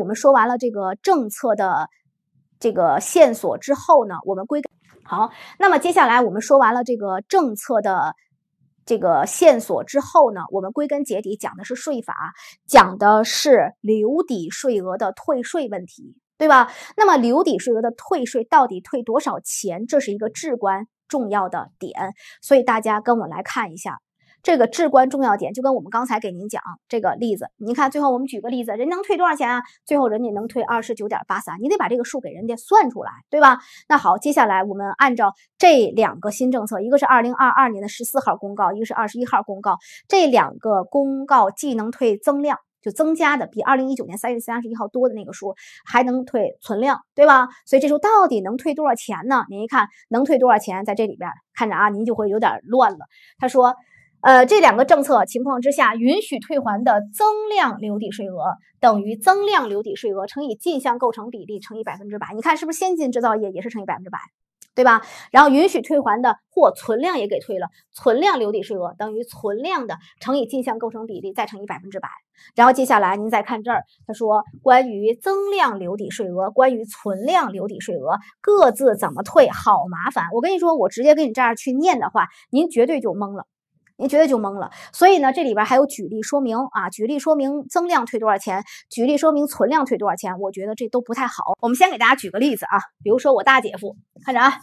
我们说完了这个政策的这个线索之后呢，我们归好。那么接下来我们说完了这个政策的这个线索之后呢，我们归根结底讲的是税法，讲的是留抵税额的退税问题，对吧？那么留抵税额的退税到底退多少钱？这是一个至关重要的点，所以大家跟我来看一下。这个至关重要点，就跟我们刚才给您讲这个例子，您看最后我们举个例子，人能退多少钱啊？最后人家能退二十九点八三，你得把这个数给人家算出来，对吧？那好，接下来我们按照这两个新政策，一个是二零二二年的十四号公告，一个是二十一号公告，这两个公告既能退增量，就增加的比二零一九年三月三十一号多的那个数，还能退存量，对吧？所以这时候到底能退多少钱呢？您一看能退多少钱，在这里边看着啊，您就会有点乱了。他说。呃，这两个政策情况之下，允许退还的增量留抵税额等于增量留抵税额乘以进项构成比例乘以百分之百。你看是不是先进制造业也是乘以百分之百，对吧？然后允许退还的或存量也给退了，存量留抵税额等于存量的乘以进项构成比例再乘以百分之百。然后接下来您再看这儿，他说关于增量留抵税额，关于存量留抵税额各自怎么退，好麻烦。我跟你说，我直接给你这样去念的话，您绝对就懵了。您绝对就懵了，所以呢，这里边还有举例说明啊，举例说明增量退多少钱，举例说明存量退多少钱，我觉得这都不太好。我们先给大家举个例子啊，比如说我大姐夫，看着啊，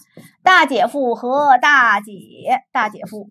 大姐夫和大姐，大姐夫，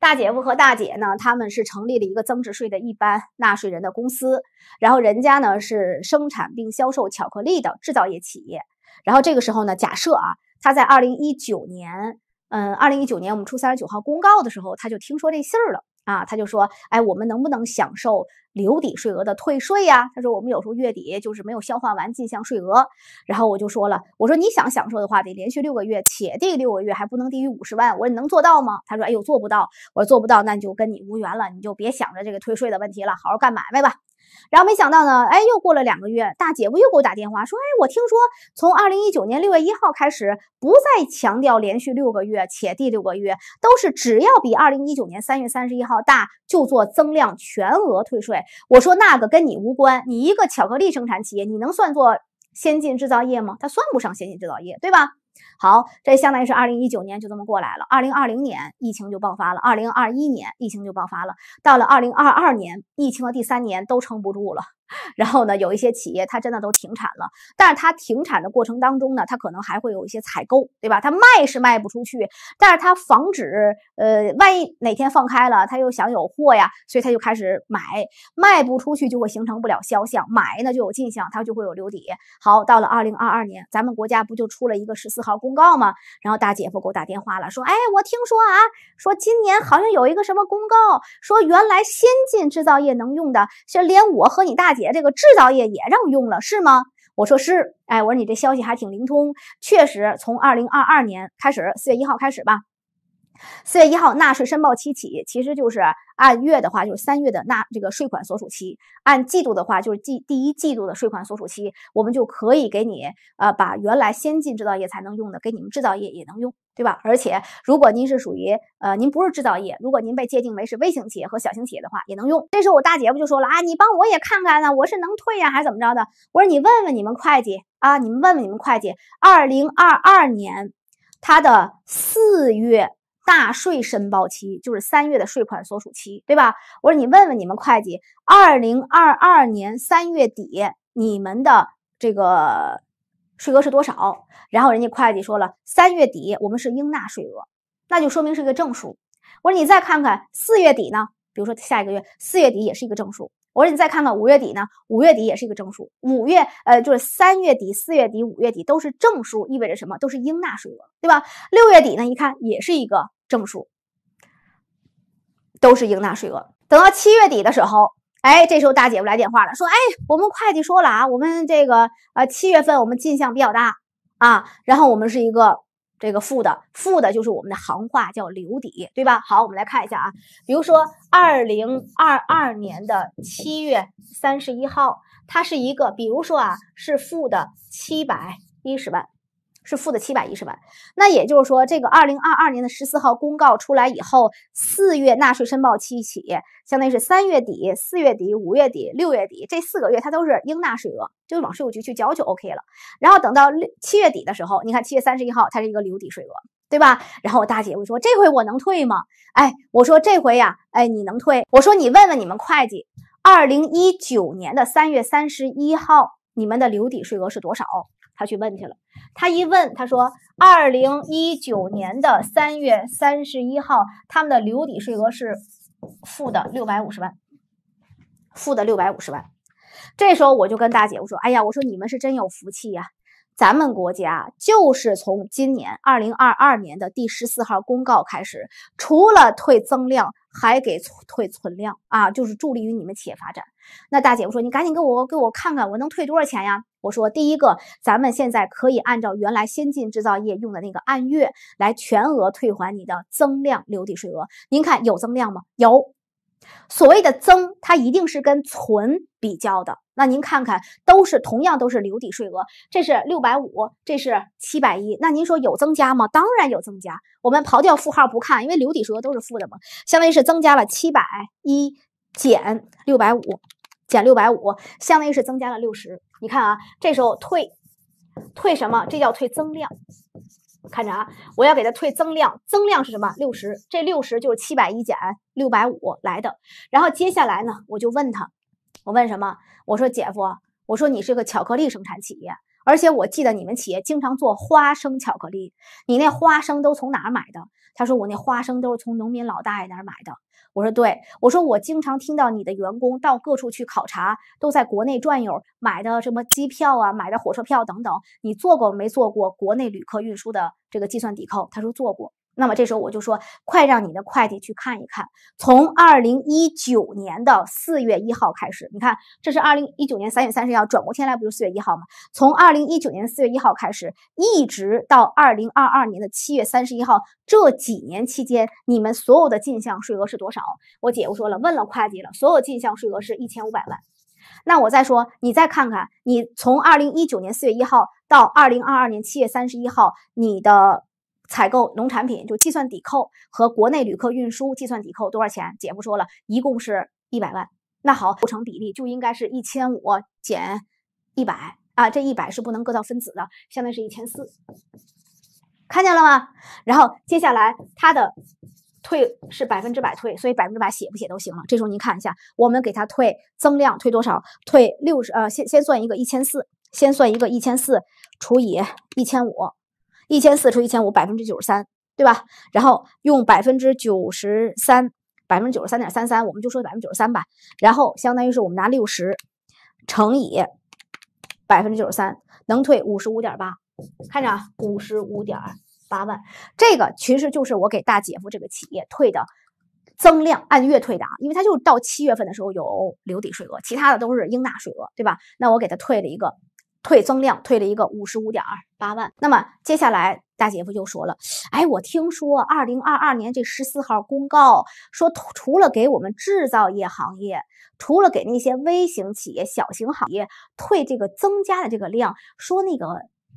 大姐夫和大姐呢，他们是成立了一个增值税的一般纳税人的公司，然后人家呢是生产并销售巧克力的制造业企业，然后这个时候呢，假设啊，他在二零一九年。嗯，二零一九年我们出三十九号公告的时候，他就听说这信儿了啊，他就说，哎，我们能不能享受留抵税额的退税呀？他说我们有时候月底就是没有消化完进项税额，然后我就说了，我说你想享受的话，得连续六个月，且这六个月还不能低于五十万，我说能做到吗？他说哎呦做不到，我说做不到，那就跟你无缘了，你就别想着这个退税的问题了，好好干买卖吧。然后没想到呢，哎，又过了两个月，大姐夫又给我打电话说，哎，我听说从二零一九年六月一号开始，不再强调连续六个月，且第六个月都是只要比二零一九年三月三十一号大就做增量全额退税。我说那个跟你无关，你一个巧克力生产企业，你能算作先进制造业吗？它算不上先进制造业，对吧？好，这相当于是二零一九年就这么过来了。二零二零年疫情就爆发了，二零二一年疫情就爆发了，到了二零二二年疫情的第三年都撑不住了。然后呢，有一些企业它真的都停产了，但是它停产的过程当中呢，它可能还会有一些采购，对吧？它卖是卖不出去，但是它防止呃，万一哪天放开了，它又想有货呀，所以它就开始买。卖不出去就会形成不了销项，买呢就有进项，它就会有留底。好，到了二零二二年，咱们国家不就出了一个十四号公告吗？然后大姐夫给我打电话了，说：“哎，我听说啊，说今年好像有一个什么公告，说原来先进制造业能用的，这连我和你大姐。”也这个制造业也让用了是吗？我说是，哎，我说你这消息还挺灵通，确实从二零二二年开始，四月一号开始吧。四月一号纳税申报期起，其实就是按月的话，就是三月的纳这个税款所属期；按季度的话，就是季第一季度的税款所属期。我们就可以给你，呃，把原来先进制造业才能用的，给你们制造业也能用，对吧？而且如果您是属于，呃，您不是制造业，如果您被界定为是微型企业和小型企业的话，也能用。这时候我大姐夫就说了啊，你帮我也看看啊，我是能退呀还是怎么着的？我说你问问你们会计啊，你们问问你们会计，二零二二年，他的四月。大税申报期就是三月的税款所属期，对吧？我说你问问你们会计，二零二二年三月底你们的这个税额是多少？然后人家会计说了，三月底我们是应纳税额，那就说明是一个正数。我说你再看看四月底呢，比如说下一个月四月底也是一个正数。我说你再看看五月底呢，五月底也是一个正数。五月呃就是三月底、四月底、五月底都是正数，意味着什么？都是应纳税额，对吧？六月底呢，一看也是一个。证书都是应纳税额。等到七月底的时候，哎，这时候大姐夫来电话了，说：“哎，我们会计说了啊，我们这个啊，七月份我们进项比较大啊，然后我们是一个这个负的，负的就是我们的行话叫留底，对吧？好，我们来看一下啊，比如说二零二二年的七月三十一号，它是一个，比如说啊，是负的七百一十万。”是负的七百一十万，那也就是说，这个二零二二年的十四号公告出来以后，四月纳税申报期起，相当于是三月底、四月底、五月底、六月底这四个月，它都是应纳税额，就往税务局去交就 OK 了。然后等到六七月底的时候，你看七月三十一号它是一个留抵税额，对吧？然后我大姐夫说：“这回我能退吗？”哎，我说这回呀，哎，你能退？我说你问问你们会计，二零一九年的三月三十一号你们的留抵税额是多少？他去问去了，他一问，他说：“二零一九年的三月三十一号，他们的留抵税额是负的六百五十万，负的六百五十万。”这时候我就跟大姐我说：“哎呀，我说你们是真有福气呀。”咱们国家就是从今年二零二二年的第十四号公告开始，除了退增量，还给退存量啊，就是助力于你们企业发展。那大姐夫说：“你赶紧给我给我看看，我能退多少钱呀？”我说：“第一个，咱们现在可以按照原来先进制造业用的那个按月来全额退还你的增量留抵税额。您看有增量吗？有。”所谓的增，它一定是跟存比较的。那您看看，都是同样都是留抵税额，这是六百五，这是七百一。那您说有增加吗？当然有增加。我们刨掉负号不看，因为留抵税额都是负的嘛，相当于是增加了七百一减六百五，减六百五，相当于是增加了六十。你看啊，这时候退，退什么？这叫退增量。看着啊，我要给他退增量，增量是什么？六十，这六十就是七百一减六百五来的。然后接下来呢，我就问他，我问什么？我说姐夫，我说你是个巧克力生产企业，而且我记得你们企业经常做花生巧克力，你那花生都从哪儿买的？他说我那花生都是从农民老大爷那儿买的。我说对，我说我经常听到你的员工到各处去考察，都在国内转悠，买的什么机票啊，买的火车票等等，你做过没做过国内旅客运输的这个计算抵扣？他说做过。那么这时候我就说，快让你的会计去看一看。从二零一九年的四月一号开始，你看，这是二零一九年三月三十一号，转过天来不就四月一号吗？从二零一九年四月一号开始，一直到二零二二年的七月三十一号，这几年期间你们所有的进项税额是多少？我姐夫说了，问了会计了，所有进项税额是一千五百万。那我再说，你再看看，你从二零一九年四月一号到二零二二年七月三十一号，你的。采购农产品就计算抵扣和国内旅客运输计算抵扣多少钱？姐夫说了一共是一百万。那好，构成比例就应该是一千五减一百啊，这一百是不能搁到分子的，相当于是一千四。看见了吗？然后接下来它的退是百分之百退，所以百分之百写不写都行了。这时候您看一下，我们给他退增量退多少？退六十呃，先先算一个一千四，先算一个一千四除以一千五。一千四除一千五，百分之九十三，对吧？然后用百分之九十三，百分之九十三点三三，我们就说百分之九十三吧。然后相当于是我们拿六十乘以百分之九十三，能退五十五点八，看着啊，五十五点八万。这个其实就是我给大姐夫这个企业退的增量，按月退的啊，因为他就到七月份的时候有留抵税额，其他的都是应纳税额，对吧？那我给他退了一个。退增量退了一个五十五点二八万，那么接下来大姐夫又说了，哎，我听说二零二二年这十四号公告说，除了给我们制造业行业，除了给那些微型企业、小型行业退这个增加的这个量，说那个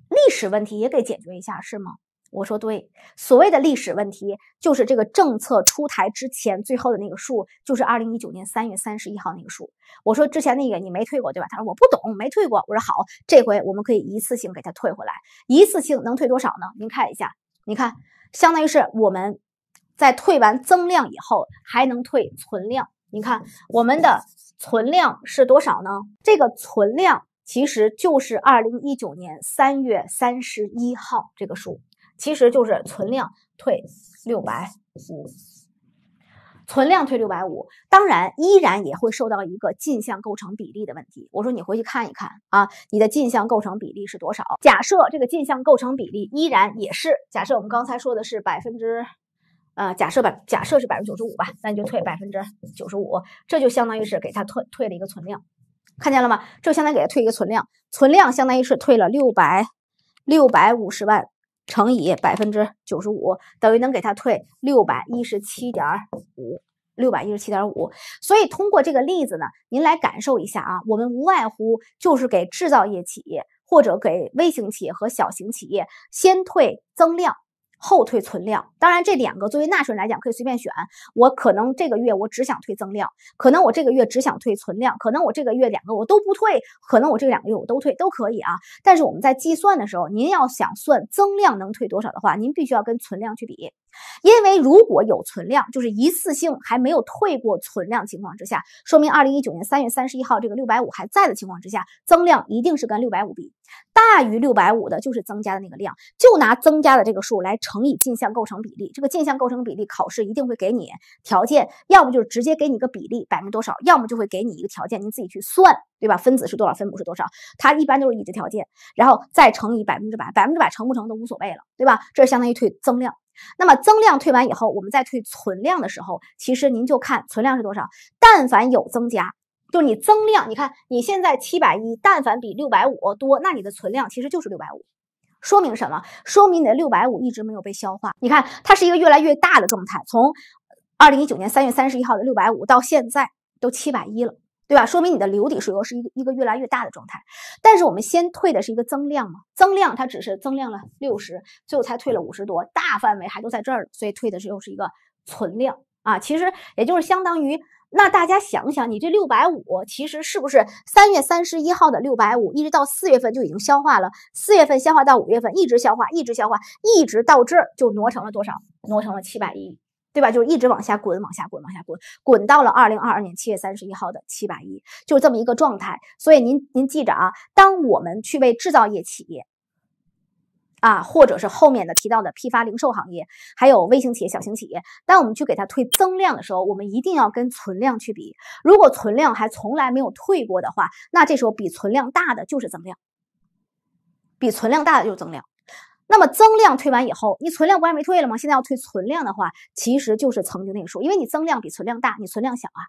历史问题也给解决一下，是吗？我说对，所谓的历史问题就是这个政策出台之前最后的那个数，就是二零一九年三月三十一号那个数。我说之前那个你没退过对吧？他说我不懂，没退过。我说好，这回我们可以一次性给他退回来。一次性能退多少呢？您看一下，你看，相当于是我们在退完增量以后还能退存量。你看我们的存量是多少呢？这个存量其实就是二零一九年三月三十一号这个数。其实就是存量退六百五，存量退六百五，当然依然也会受到一个进项构成比例的问题。我说你回去看一看啊，你的进项构成比例是多少？假设这个进项构成比例依然也是，假设我们刚才说的是百分之，呃，假设百假设是百分之九十五吧，那你就退百分之九十五，这就相当于是给他退退了一个存量，看见了吗？这就相当于给他退一个存量，存量相当于是退了六百六百五十万。乘以百分之九十五，等于能给它退六百一十七点五，六百一十七点五。所以通过这个例子呢，您来感受一下啊，我们无外乎就是给制造业企业或者给微型企业和小型企业先退增量。后退存量，当然这两个作为纳税人来讲可以随便选。我可能这个月我只想退增量，可能我这个月只想退存量，可能我这个月两个我都不退，可能我这两个月我都退都可以啊。但是我们在计算的时候，您要想算增量能退多少的话，您必须要跟存量去比。因为如果有存量，就是一次性还没有退过存量情况之下，说明二零一九年三月三十一号这个六百五还在的情况之下，增量一定是跟六百五比，大于六百五的就是增加的那个量，就拿增加的这个数来乘以进项构成比例，这个进项构成比例考试一定会给你条件，要么就是直接给你一个比例百分之多少，要么就会给你一个条件，你自己去算，对吧？分子是多少，分母是多少，它一般都是已知条件，然后再乘以百分之百，百分之百乘不成都无所谓了，对吧？这相当于退增量。那么增量退完以后，我们再退存量的时候，其实您就看存量是多少。但凡有增加，就是你增量。你看你现在七百一，但凡比六百五多，那你的存量其实就是六百五。说明什么？说明你的六百五一直没有被消化。你看它是一个越来越大的状态，从二零一九年三月三十一号的六百五到现在都七百一了。对吧？说明你的流底水油是一个一个越来越大的状态，但是我们先退的是一个增量嘛？增量它只是增量了六十，最后才退了五十多，大范围还都在这儿，所以退的是又是一个存量啊。其实也就是相当于，那大家想想，你这六百五其实是不是三月三十一号的六百五，一直到四月份就已经消化了，四月份消化到五月份一直消化，一直消化，一直到这儿就挪成了多少？挪成了七百亿。对吧？就是一直往下滚，往下滚，往下滚滚到了二零二二年七月三十一号的七百亿，就这么一个状态。所以您您记着啊，当我们去为制造业企业啊，或者是后面的提到的批发零售行业，还有微型企业、小型企业，当我们去给它推增量的时候，我们一定要跟存量去比。如果存量还从来没有退过的话，那这时候比存量大的就是增量，比存量大的就是增量。那么增量退完以后，你存量不还没退了吗？现在要退存量的话，其实就是曾经那个数，因为你增量比存量大，你存量小啊，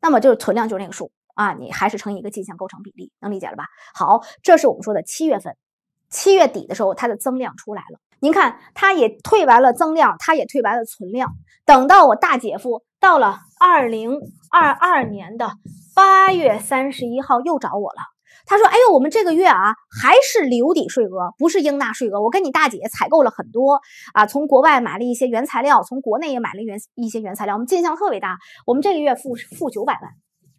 那么就是存量就是那个数啊，你还是乘以一个进项构成比例，能理解了吧？好，这是我们说的七月份，七月底的时候它的增量出来了。您看，它也退完了增量，它也退完了存量。等到我大姐夫到了二零二二年的八月三十一号又找我了。他说：“哎呦，我们这个月啊，还是留抵税额，不是应纳税额。我跟你大姐采购了很多啊，从国外买了一些原材料，从国内也买了原一些原材料，我们进项特别大。我们这个月付付九百万，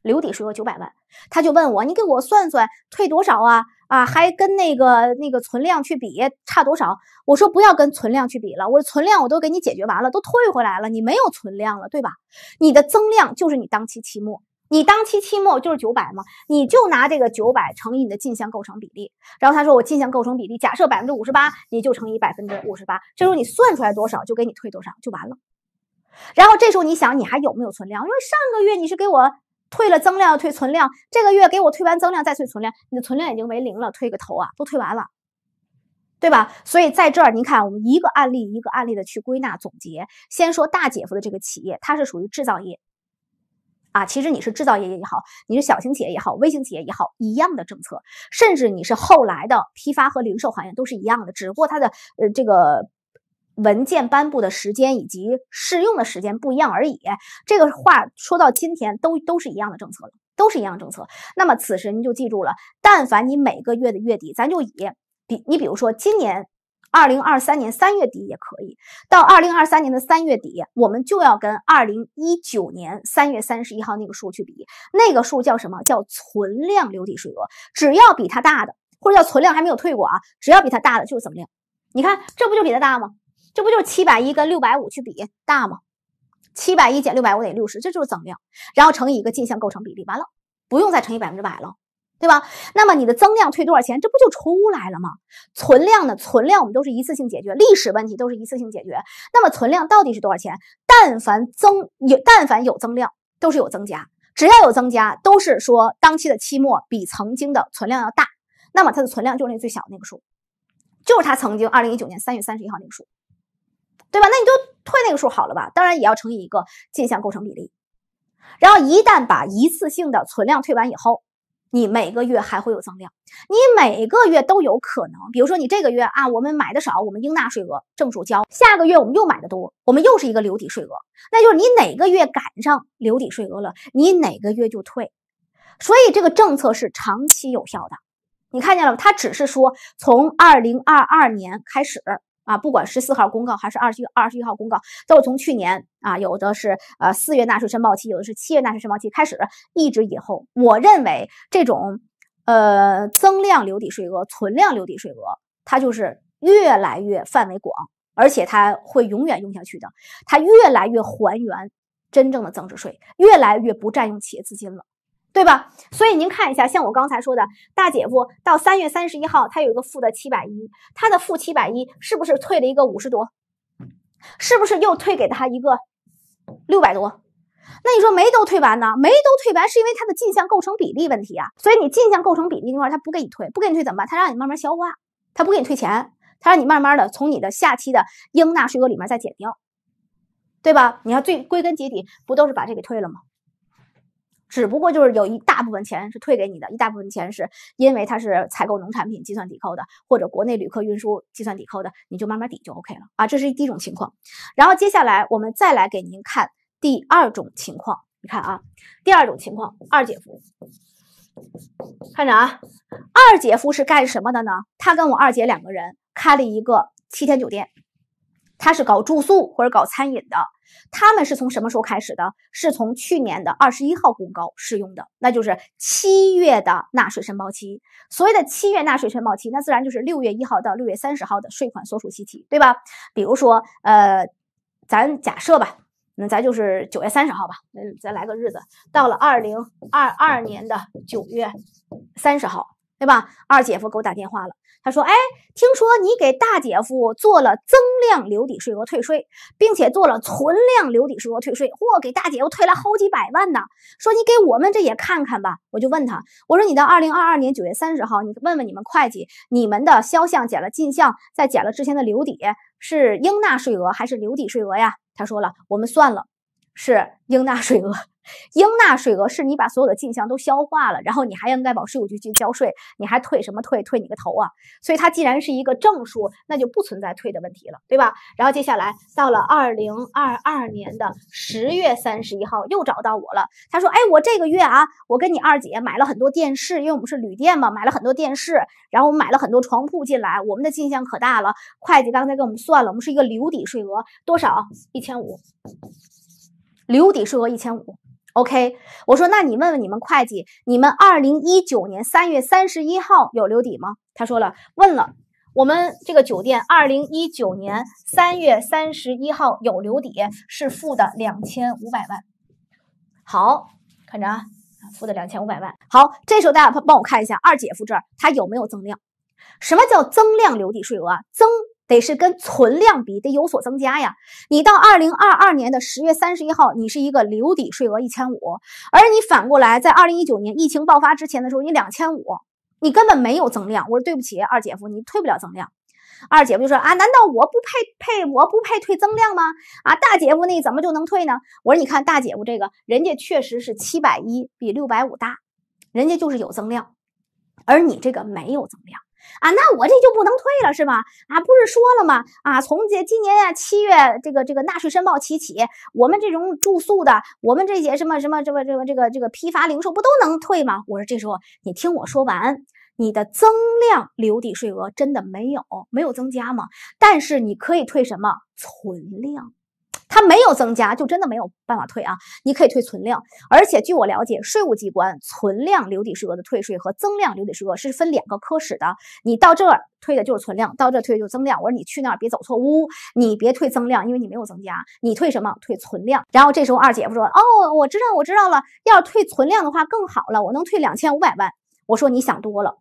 留抵税额九百万。他就问我，你给我算算退多少啊？啊，还跟那个那个存量去比差多少？我说不要跟存量去比了，我存量我都给你解决完了，都退回来了，你没有存量了，对吧？你的增量就是你当期期末。”你当期期末就是九百吗？你就拿这个九百乘以你的进项构成比例，然后他说我进项构成比例假设百分之五十八，你就乘以百分之五十八，这时候你算出来多少就给你退多少就完了。然后这时候你想你还有没有存量？因为上个月你是给我退了增量，退存量，这个月给我退完增量再退存量，你的存量已经为零了，退个头啊都退完了，对吧？所以在这儿您看我们一个案例一个案例的去归纳总结，先说大姐夫的这个企业，它是属于制造业。啊，其实你是制造业也好，你是小型企业也好，微型企业也好，一样的政策，甚至你是后来的批发和零售行业都是一样的，只不过它的呃这个文件颁布的时间以及适用的时间不一样而已。这个话说到今天都都是一样的政策，了，都是一样政策。那么此时您就记住了，但凡你每个月的月底，咱就以比你比如说今年。二零二三年三月底也可以，到二零二三年的三月底，我们就要跟二零一九年三月三十一号那个数去比，那个数叫什么？叫存量留抵税额。只要比它大的，或者叫存量还没有退过啊，只要比它大的就是增量。你看，这不就比它大吗？这不就是七百一跟六百五去比大吗？七百一减六百五等于六十，这就是增量，然后乘以一个进项构成比例，完了不用再乘以百分之百了。对吧？那么你的增量退多少钱，这不就出来了吗？存量呢？存量我们都是一次性解决，历史问题都是一次性解决。那么存量到底是多少钱？但凡增有，但凡有增量，都是有增加；只要有增加，都是说当期的期末比曾经的存量要大。那么它的存量就是那最小的那个数，就是它曾经二零一九年三月三十一号那个数，对吧？那你就退那个数好了吧？当然也要乘以一个进项构成比例。然后一旦把一次性的存量退完以后，你每个月还会有增量，你每个月都有可能，比如说你这个月啊，我们买的少，我们应纳税额正数交；下个月我们又买的多，我们又是一个留抵税额。那就是你哪个月赶上留抵税额了，你哪个月就退。所以这个政策是长期有效的，你看见了吗？它只是说从二零二二年开始。啊，不管十四号公告还是二十一二十一号公告，都是从去年啊，有的是呃四月纳税申报期，有的是七月纳税申报期开始，一直以后，我认为这种呃增量留抵税额、存量留抵税额，它就是越来越范围广，而且它会永远用下去的，它越来越还原真正的增值税，越来越不占用企业资金了。对吧？所以您看一下，像我刚才说的，大姐夫到三月三十一号，他有一个负的七百一，他的负七百一是不是退了一个五十多？是不是又退给他一个六百多？那你说没都退完呢？没都退完是因为他的进项构成比例问题啊。所以你进项构成比例这块他不给你退，不给你退怎么办？他让你慢慢消化，他不给你退钱，他让你慢慢的从你的下期的应纳税额里面再减掉，对吧？你要最归根结底不都是把这给退了吗？只不过就是有一大部分钱是退给你的，一大部分钱是因为它是采购农产品计算抵扣的，或者国内旅客运输计算抵扣的，你就慢慢抵就 OK 了啊。这是第一种情况，然后接下来我们再来给您看第二种情况。你看啊，第二种情况，二姐夫，看着啊，二姐夫是干什么的呢？他跟我二姐两个人开了一个七天酒店。他是搞住宿或者搞餐饮的，他们是从什么时候开始的？是从去年的二十一号公告适用的，那就是七月的纳税申报期。所谓的七月纳税申报期，那自然就是六月一号到六月三十号的税款所属期期，对吧？比如说，呃，咱假设吧，那咱就是九月三十号吧，嗯，再来个日子，到了二零二二年的九月三十号。对吧？二姐夫给我打电话了，他说：“哎，听说你给大姐夫做了增量留抵税额退税，并且做了存量留抵税额退税，嚯，给大姐夫退了好几百万呢。说你给我们这也看看吧。”我就问他：“我说你到二零二二年九月三十号，你问问你们会计，你们的销项减了进项，再减了之前的留抵，是应纳税额还是留抵税额呀？”他说了：“我们算了，是应纳税额。”应纳税额是你把所有的进项都消化了，然后你还应该往税务局去交税，你还退什么退？退你个头啊！所以它既然是一个正数，那就不存在退的问题了，对吧？然后接下来到了二零二二年的十月三十一号，又找到我了。他说：“哎，我这个月啊，我跟你二姐买了很多电视，因为我们是旅店嘛，买了很多电视，然后我们买了很多床铺进来，我们的进项可大了。会计刚才给我们算了，我们是一个留抵税额多少？一千五，留抵税额一千五。” OK，我说，那你问问你们会计，你们二零一九年三月三十一号有留底吗？他说了，问了，我们这个酒店二零一九年三月三十一号有留底，是负的两千五百万。好，看着啊，负的两千五百万。好，这时候大家帮帮我看一下，二姐夫这儿他有没有增量？什么叫增量留底税额啊？增？得是跟存量比，得有所增加呀！你到二零二二年的十月三十一号，你是一个留抵税额一千五，而你反过来在二零一九年疫情爆发之前的时候，你两千五，你根本没有增量。我说对不起，二姐夫，你退不了增量。二姐夫就说啊，难道我不配配，我不配退增量吗？啊，大姐夫那怎么就能退呢？我说你看大姐夫这个，人家确实是七百一比六百五大，人家就是有增量，而你这个没有增量。啊，那我这就不能退了，是吧？啊，不是说了吗？啊，从这今年啊七月这个这个纳税申报期起，我们这种住宿的，我们这些什么什么这个这个这个这个批发零售不都能退吗？我说这时候你听我说完，你的增量留抵税额真的没有没有增加吗？但是你可以退什么存量？它没有增加，就真的没有办法退啊！你可以退存量，而且据我了解，税务机关存量留抵税额的退税和增量留抵税额是分两个科室的。你到这儿退的就是存量，到这退的就是增量。我说你去那儿别走错屋，你别退增量，因为你没有增加，你退什么？退存量。然后这时候二姐夫说：“哦，我知道，我知道了，要退存量的话更好了，我能退两千五百万。”我说你想多了。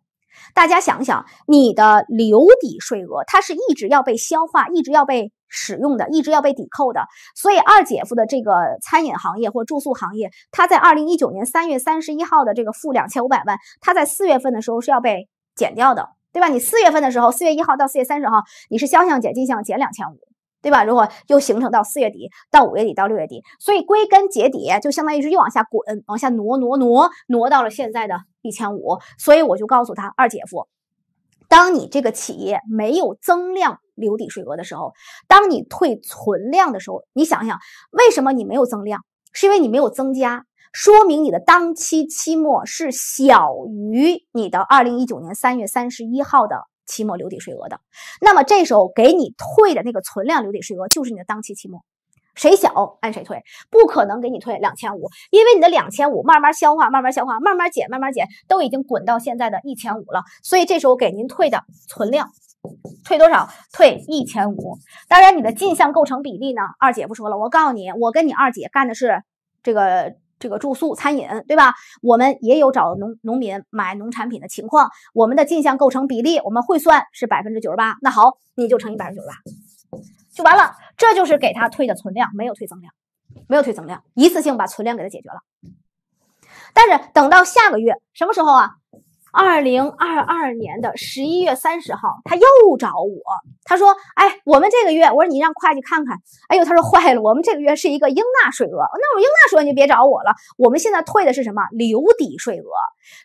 大家想想，你的留抵税额它是一直要被消化，一直要被。使用的一直要被抵扣的，所以二姐夫的这个餐饮行业或住宿行业，他在二零一九年三月三十一号的这个负两千五百万，他在四月份的时候是要被减掉的，对吧？你四月份的时候，四月一号到四月三十号，你是销项减进项减两千五，对吧？如果又形成到四月底、到五月底、到六月底，所以归根结底就相当于是又往下滚、往下挪、挪、挪、挪到了现在的一千五，所以我就告诉他二姐夫。当你这个企业没有增量留抵税额的时候，当你退存量的时候，你想想为什么你没有增量，是因为你没有增加，说明你的当期期末是小于你的二零一九年三月三十一号的期末留抵税额的，那么这时候给你退的那个存量留抵税额就是你的当期期末。谁小按谁退，不可能给你退两千五，因为你的两千五慢慢消化，慢慢消化，慢慢减，慢慢减，都已经滚到现在的一千五了，所以这时候给您退的存量，退多少？退一千五。当然，你的进项构成比例呢？二姐不说了，我告诉你，我跟你二姐干的是这个这个住宿餐饮，对吧？我们也有找农农民买农产品的情况，我们的进项构成比例我们会算是百分之九十八，那好，你就乘以百分之九十八。就完了，这就是给他退的存量，没有退增量，没有退增量，一次性把存量给他解决了。但是等到下个月什么时候啊？二零二二年的十一月三十号，他又找我，他说：“哎，我们这个月，我说你让会计看看。”哎呦，他说：“坏了，我们这个月是一个应纳税额。那我应纳税额你就别找我了。我们现在退的是什么留抵税额？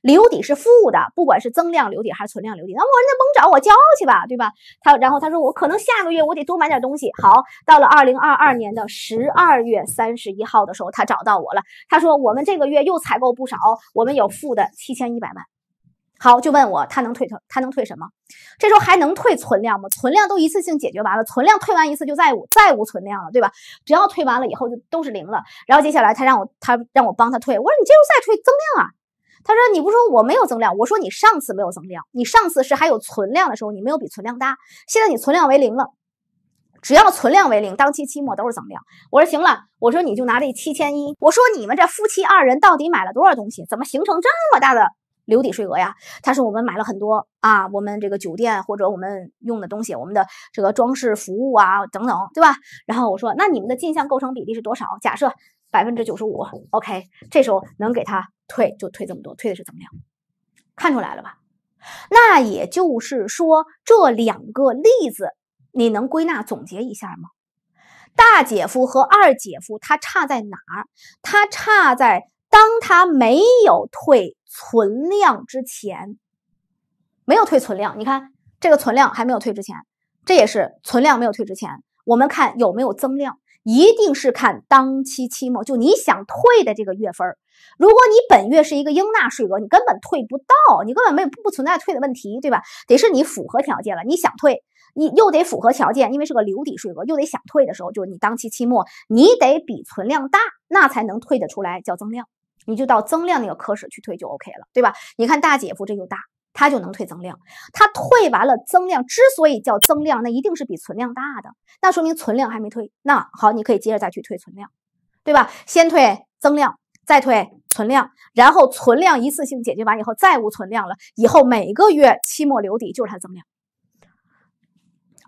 留抵是负的，不管是增量留抵还是存量留抵。那我，那甭找我交去吧，对吧？他，然后他说我可能下个月我得多买点东西。好，到了二零二二年的十二月三十一号的时候，他找到我了，他说：“我们这个月又采购不少，我们有负的七千一百万。”好，就问我他能退他他能退什么？这时候还能退存量吗？存量都一次性解决完了，存量退完一次就再无再无存量了，对吧？只要退完了以后就都是零了。然后接下来他让我他让我帮他退，我说你这时候再退增量啊？他说你不说我没有增量，我说你上次没有增量，你上次是还有存量的时候你没有比存量大，现在你存量为零了，只要存量为零，当期期末都是增量。我说行了，我说你就拿这七千一，我说你们这夫妻二人到底买了多少东西？怎么形成这么大的？留抵税额呀，他说我们买了很多啊，我们这个酒店或者我们用的东西，我们的这个装饰服务啊等等，对吧？然后我说那你们的进项构成比例是多少？假设百分之九十五，OK，这时候能给他退就退这么多，退的是怎么样？看出来了吧？那也就是说这两个例子，你能归纳总结一下吗？大姐夫和二姐夫他差在哪儿？他差在当他没有退。存量之前没有退存量，你看这个存量还没有退之前，这也是存量没有退之前，我们看有没有增量，一定是看当期期末，就你想退的这个月份，如果你本月是一个应纳税额，你根本退不到，你根本没有不存在退的问题，对吧？得是你符合条件了，你想退，你又得符合条件，因为是个留抵税额，又得想退的时候，就是你当期期末你得比存量大，那才能退得出来叫增量。你就到增量那个科室去退就 OK 了，对吧？你看大姐夫这就大，他就能退增量。他退完了增量，之所以叫增量，那一定是比存量大的，那说明存量还没退。那好，你可以接着再去退存量，对吧？先退增量，再退存量，然后存量一次性解决完以后，再无存量了，以后每个月期末留底就是他增量。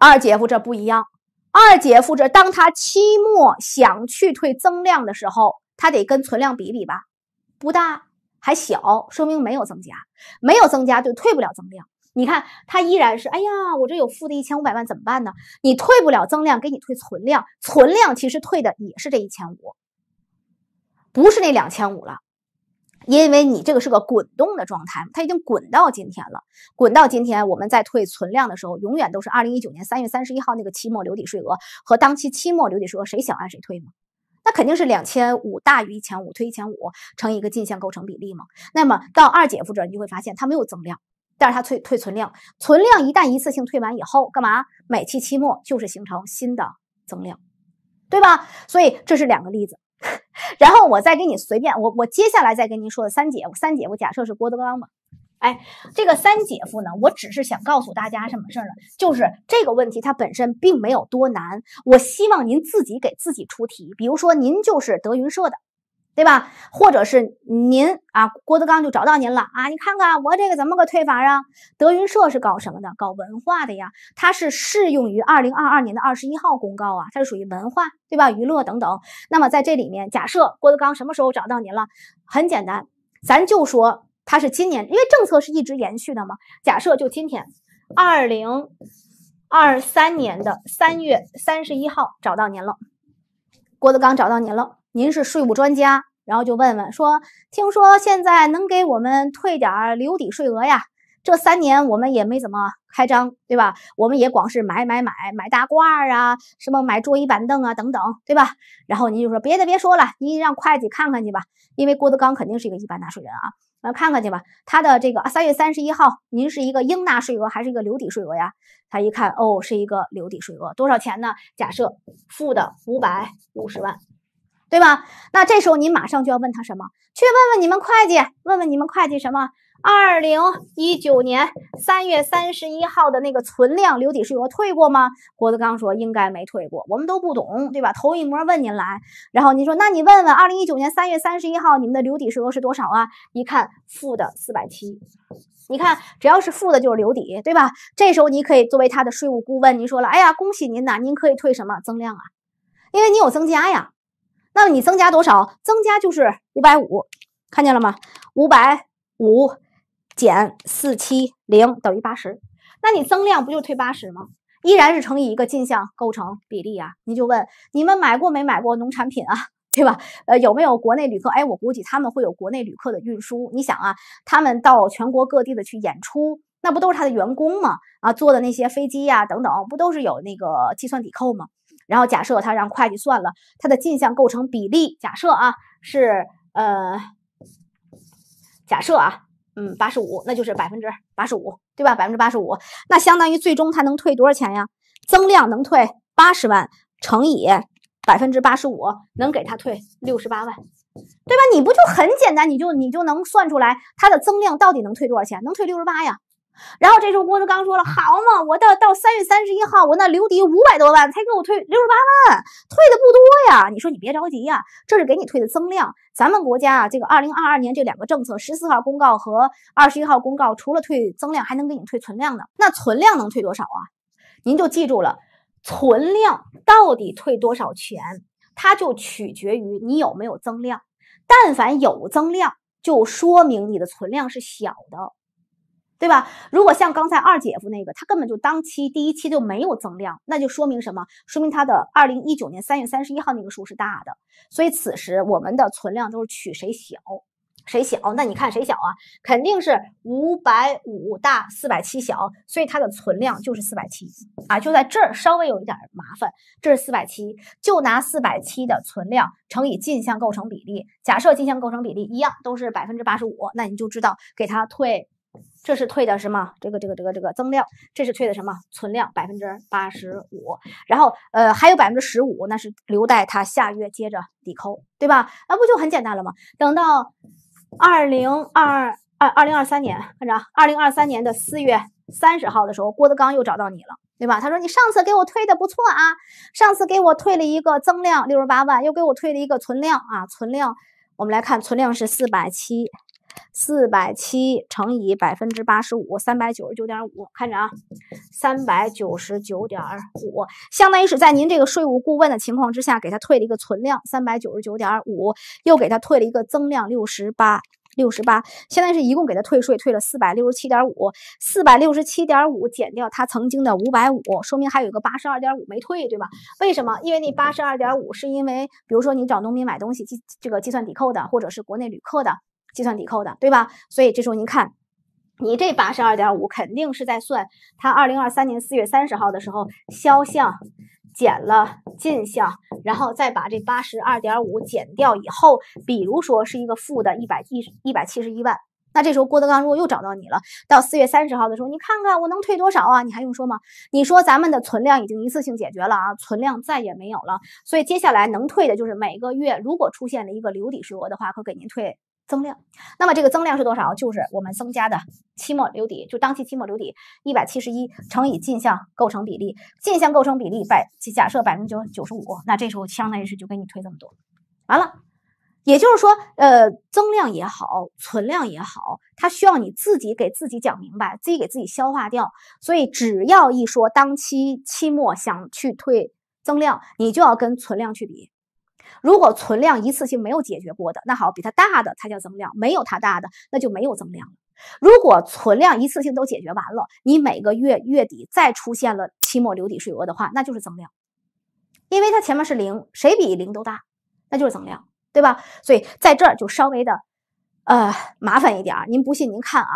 二姐夫这不一样，二姐夫这当他期末想去退增量的时候，他得跟存量比比吧。不大还小，说明没有增加，没有增加就退不了增量。你看，它依然是，哎呀，我这有负的一千五百万怎么办呢？你退不了增量，给你退存量，存量其实退的也是这一千五，不是那两千五了，因为你这个是个滚动的状态，它已经滚到今天了，滚到今天，我们在退存量的时候，永远都是二零一九年三月三十一号那个期末留抵税额和当期期末留抵税额谁小按谁退吗？那肯定是两千五大于一千五，退一千五乘以一个进项构成比例嘛。那么到二姐夫这儿，你就会发现他没有增量，但是他退退存量，存量一旦一次性退完以后，干嘛？每期期末就是形成新的增量，对吧？所以这是两个例子。然后我再给你随便，我我接下来再跟您说的三姐，夫，三姐，夫假设是郭德纲嘛。哎，这个三姐夫呢？我只是想告诉大家什么事儿呢？就是这个问题，它本身并没有多难。我希望您自己给自己出题，比如说您就是德云社的，对吧？或者是您啊，郭德纲就找到您了啊，你看看我这个怎么个退法啊？德云社是搞什么的？搞文化的呀，它是适用于二零二二年的二十一号公告啊，它是属于文化，对吧？娱乐等等。那么在这里面，假设郭德纲什么时候找到您了？很简单，咱就说。他是今年，因为政策是一直延续的嘛。假设就今天，二零二三年的三月三十一号找到您了，郭德纲找到您了，您是税务专家，然后就问问说，听说现在能给我们退点留抵税额呀？这三年我们也没怎么开张，对吧？我们也光是买买买，买大褂啊，什么买桌椅板凳啊等等，对吧？然后您就说别的别说了，您让会计看看去吧，因为郭德纲肯定是一个一般纳税人啊。来看看去吧，他的这个三月三十一号，您是一个应纳税额还是一个留抵税额呀？他一看，哦，是一个留抵税额，多少钱呢？假设负的五百五十万，对吧？那这时候您马上就要问他什么？去问问你们会计，问问你们会计什么？二零一九年三月三十一号的那个存量留抵税额退过吗？郭德纲说应该没退过，我们都不懂，对吧？头一模问您来，然后您说，那你问问二零一九年三月三十一号你们的留抵税额是多少啊？一看负的四百七，你看只要是负的就是留底，对吧？这时候你可以作为他的税务顾问，您说了，哎呀，恭喜您呐，您可以退什么增量啊？因为你有增加呀，那么你增加多少？增加就是五百五，看见了吗？五百五。减四七零等于八十，那你增量不就退八十吗？依然是乘以一个进项构成比例啊。你就问你们买过没买过农产品啊，对吧？呃，有没有国内旅客？哎，我估计他们会有国内旅客的运输。你想啊，他们到全国各地的去演出，那不都是他的员工吗？啊，坐的那些飞机呀等等，不都是有那个计算抵扣吗？然后假设他让会计算了他的进项构成比例，假设啊是呃，假设啊。嗯，八十五，那就是百分之八十五，对吧？百分之八十五，那相当于最终他能退多少钱呀？增量能退八十万，乘以百分之八十五，能给他退六十八万，对吧？你不就很简单？你就你就能算出来他的增量到底能退多少钱？能退六十八呀？然后这时候郭德纲说了：“好嘛，我到到三月三十一号，我那留底五百多万，才给我退六十八万，退的不多呀。你说你别着急呀，这是给你退的增量。咱们国家啊，这个二零二二年这两个政策，十四号公告和二十一号公告，除了退增量，还能给你退存量呢。那存量能退多少啊？您就记住了，存量到底退多少钱，它就取决于你有没有增量。但凡有增量，就说明你的存量是小的。”对吧？如果像刚才二姐夫那个，他根本就当期第一期就没有增量，那就说明什么？说明他的二零一九年三月三十一号那个数是大的。所以此时我们的存量都是取谁小谁小。那你看谁小啊？肯定是五百五大四百七小，所以它的存量就是四百七啊。就在这儿稍微有一点麻烦，这是四百七，就拿四百七的存量乘以进项构成比例。假设进项构成比例一样都是百分之八十五，那你就知道给他退。这是退的什么？这个这个这个这个增量，这是退的什么存量？百分之八十五，然后呃还有百分之十五，那是留待他下月接着抵扣，对吧？那不就很简单了吗？等到二零二二二二零二三年，看着，二零二三年的四月三十号的时候，郭德纲又找到你了，对吧？他说你上次给我退的不错啊，上次给我退了一个增量六十八万，又给我退了一个存量啊，存量我们来看，存量是四百七。四百七乘以百分之八十五，三百九十九点五，看着啊，三百九十九点五，相当于是在您这个税务顾问的情况之下，给他退了一个存量三百九十九点五，又给他退了一个增量六十八，六十八，现在是一共给他退税退了四百六十七点五，四百六十七点五减掉他曾经的五百五，说明还有一个八十二点五没退，对吧？为什么？因为那八十二点五是因为，比如说你找农民买东西计这个计算抵扣的，或者是国内旅客的。计算抵扣的，对吧？所以这时候您看，你这八十二点五肯定是在算他二零二三年四月三十号的时候销项减了进项，然后再把这八十二点五减掉以后，比如说是一个负的一百一一百七十一万。那这时候郭德纲如果又找到你了，到四月三十号的时候，你看看我能退多少啊？你还用说吗？你说咱们的存量已经一次性解决了啊，存量再也没有了，所以接下来能退的就是每个月如果出现了一个留抵税额的话，可给您退。增量，那么这个增量是多少？就是我们增加的期末留底，就当期期末留底一百七十一乘以进项构成比例，进项构成比例百假设百分之九九十五，那这时候相当于是就给你推这么多，完了，也就是说，呃，增量也好，存量也好，它需要你自己给自己讲明白，自己给自己消化掉。所以，只要一说当期期末想去退增量，你就要跟存量去比。如果存量一次性没有解决过的，那好，比它大的才叫增量，没有它大的那就没有增量了。如果存量一次性都解决完了，你每个月月底再出现了期末留抵税额的话，那就是增量，因为它前面是零，谁比零都大，那就是增量，对吧？所以在这儿就稍微的，呃，麻烦一点。您不信，您看啊，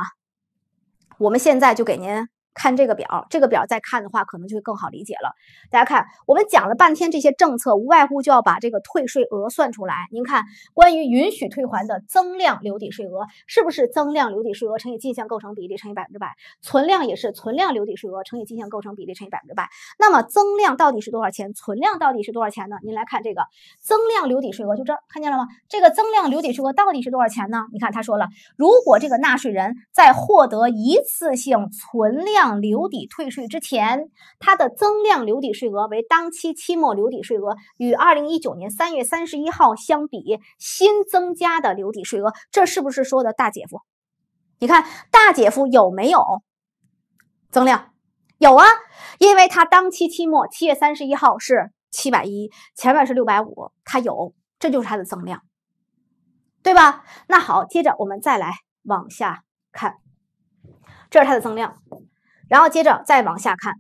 我们现在就给您。看这个表，这个表再看的话，可能就会更好理解了。大家看，我们讲了半天这些政策，无外乎就要把这个退税额算出来。您看，关于允许退还的增量留抵税额，是不是增量留抵税额乘以进项构成比例乘以百分之百？存量也是存量留抵税额乘以进项构成比例乘以百分之百。那么增量到底是多少钱？存量到底是多少钱呢？您来看这个增量留抵税额，就这看见了吗？这个增量留抵税额到底是多少钱呢？你看他说了，如果这个纳税人在获得一次性存量留抵退税之前，它的增量留抵税额为当期期末留抵税额与二零一九年三月三十一号相比新增加的留抵税额，这是不是说的？大姐夫，你看大姐夫有没有增量？有啊，因为他当期期末七月三十一号是七百一，前面是六百五，他有，这就是他的增量，对吧？那好，接着我们再来往下看，这是它的增量。然后接着再往下看，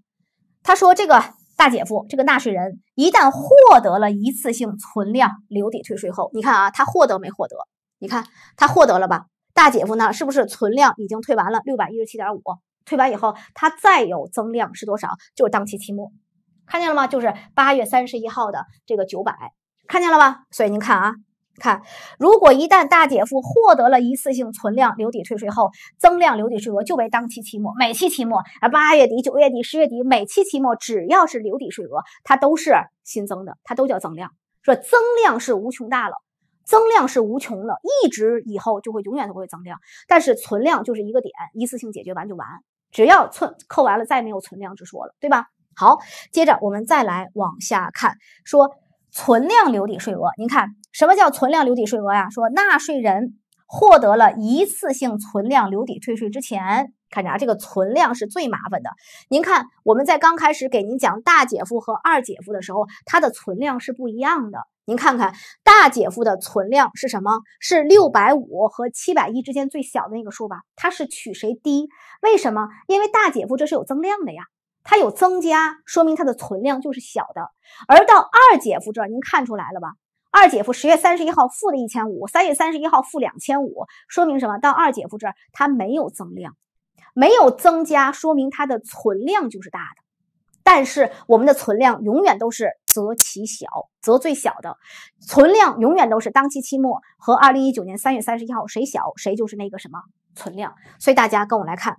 他说这个大姐夫，这个纳税人一旦获得了一次性存量留抵退税后，你看啊，他获得没获得？你看他获得了吧？大姐夫呢，是不是存量已经退完了六百一十七点五？退完以后，他再有增量是多少？就是当期期末，看见了吗？就是八月三十一号的这个九百，看见了吧？所以您看啊。看，如果一旦大姐夫获得了一次性存量留抵退税后，增量留抵税额就为当期期末，每期期末，啊，八月底、九月底、十月底，每期期末只要是留抵税额，它都是新增的，它都叫增量。说增量是无穷大了，增量是无穷了，一直以后就会永远都会增量。但是存量就是一个点，一次性解决完就完，只要存扣完了，再没有存量之说了，对吧？好，接着我们再来往下看，说。存量留抵税额，您看什么叫存量留抵税额呀？说纳税人获得了一次性存量留抵退税之前，看着啊，这个存量是最麻烦的。您看我们在刚开始给您讲大姐夫和二姐夫的时候，他的存量是不一样的。您看看大姐夫的存量是什么？是六百五和七百亿之间最小的那个数吧？它是取谁低？为什么？因为大姐夫这是有增量的呀。它有增加，说明它的存量就是小的；而到二姐夫这儿，您看出来了吧？二姐夫十月三十一号负的一千五，三月三十一号负两千五，说明什么？到二姐夫这儿，它没有增量，没有增加，说明它的存量就是大的。但是我们的存量永远都是择其小，择最小的存量永远都是当期期末和二零一九年三月三十一号谁小谁就是那个什么存量。所以大家跟我来看。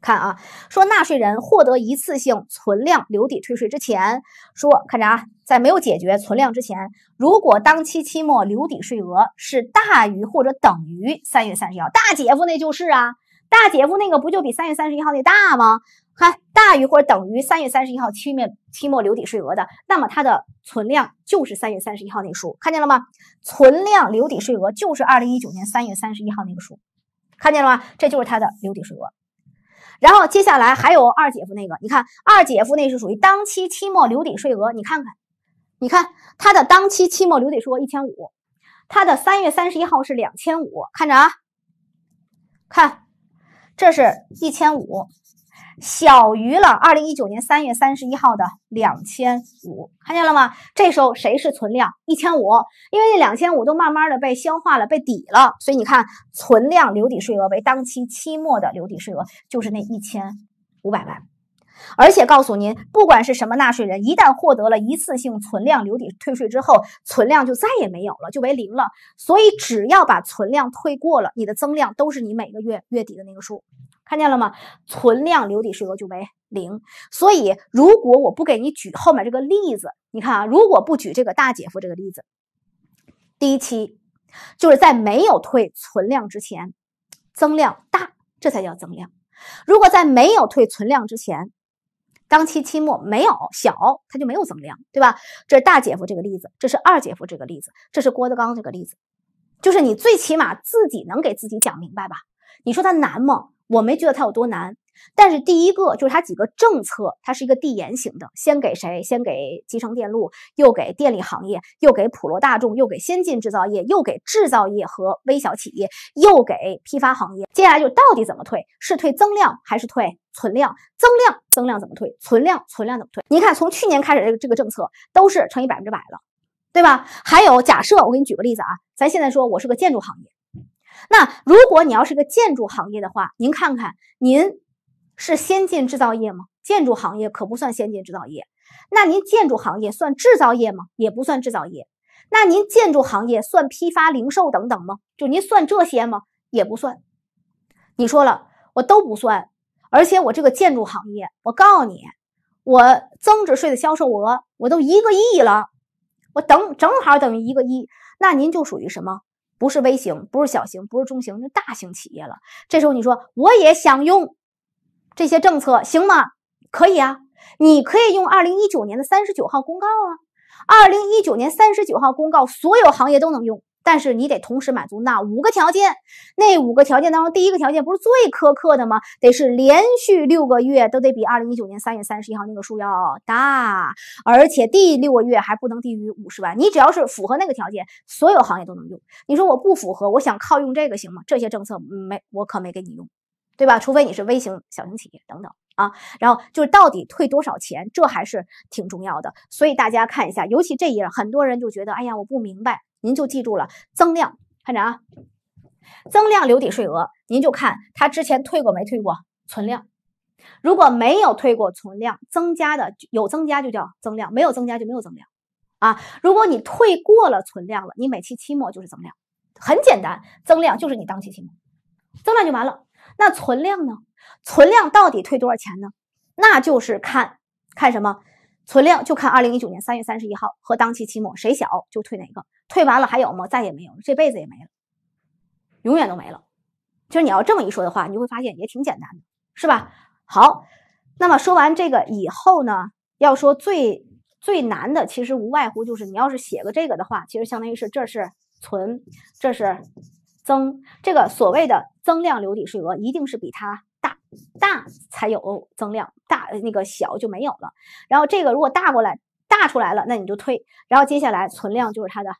看啊，说纳税人获得一次性存量留抵退税之前，说看着啊，在没有解决存量之前，如果当期期末留抵税额是大于或者等于三月三十一号，大姐夫那就是啊，大姐夫那个不就比三月三十一号那大吗？看大于或者等于三月三十一号期面期末留抵税额的，那么它的存量就是三月三十一号那数，看见了吗？存量留抵税额就是二零一九年三月三十一号那个数，看见了吗？这就是它的留抵税额。然后接下来还有二姐夫那个，你看二姐夫那是属于当期期末留抵税额，你看看，你看他的当期期末留抵税额一千五，他的三月三十一号是两千五，看着啊，看，这是一千五。小于了二零一九年三月三十一号的两千五，看见了吗？这时候谁是存量？一千五，因为那两千五都慢慢的被消化了，被抵了，所以你看，存量留抵税额为当期期末的留抵税额，就是那一千五百万。而且告诉您，不管是什么纳税人，一旦获得了一次性存量留抵退税之后，存量就再也没有了，就为零了。所以只要把存量退过了，你的增量都是你每个月月底的那个数，看见了吗？存量留抵税额就为零。所以如果我不给你举后面这个例子，你看啊，如果不举这个大姐夫这个例子，第一期就是在没有退存量之前，增量大，这才叫增量。如果在没有退存量之前，当期期末没有小，他就没有增量，对吧？这是大姐夫这个例子，这是二姐夫这个例子，这是郭德纲这个例子，就是你最起码自己能给自己讲明白吧？你说它难吗？我没觉得它有多难。但是第一个就是它几个政策，它是一个递延型的，先给谁？先给集成电路，又给电力行业，又给普罗大众，又给先进制造业，又给制造业和微小企业，又给批发行业。接下来就到底怎么退？是退增量还是退存量？增量增量怎么退？存量存量怎么退？您看，从去年开始，这个这个政策都是乘以百分之百了，对吧？还有，假设我给你举个例子啊，咱现在说我是个建筑行业，那如果你要是个建筑行业的话，您看看您。是先进制造业吗？建筑行业可不算先进制造业。那您建筑行业算制造业吗？也不算制造业。那您建筑行业算批发零售等等吗？就您算这些吗？也不算。你说了，我都不算。而且我这个建筑行业，我告诉你，我增值税的销售额我都一个亿了，我等正好等于一个亿。那您就属于什么？不是微型，不是小型，不是中型，是大型企业了。这时候你说我也想用。这些政策行吗？可以啊，你可以用二零一九年的三十九号公告啊。二零一九年三十九号公告，所有行业都能用，但是你得同时满足那五个条件。那五个条件当中，第一个条件不是最苛刻的吗？得是连续六个月都得比二零一九年三月三十一号那个数要大，而且第六个月还不能低于五十万。你只要是符合那个条件，所有行业都能用。你说我不符合，我想靠用这个行吗？这些政策没，我可没给你用。对吧？除非你是微型、小型企业等等啊，然后就是到底退多少钱，这还是挺重要的。所以大家看一下，尤其这页，很多人就觉得，哎呀，我不明白。您就记住了，增量，看着啊，增量留抵税额，您就看他之前退过没退过存量，如果没有退过存量，增加的有增加就叫增量，没有增加就没有增量啊。如果你退过了存量了，你每期期末就是增量，很简单，增量就是你当期期末，增量就完了。那存量呢？存量到底退多少钱呢？那就是看看什么存量，就看二零一九年三月三十一号和当期期末谁小，就退哪个。退完了还有吗？再也没有了，这辈子也没了，永远都没了。其实你要这么一说的话，你会发现也挺简单的，是吧？好，那么说完这个以后呢，要说最最难的，其实无外乎就是你要是写个这个的话，其实相当于是这是存，这是。增这个所谓的增量留抵税额一定是比它大，大才有增量，大那个小就没有了。然后这个如果大过来，大出来了，那你就退。然后接下来存量就是它的，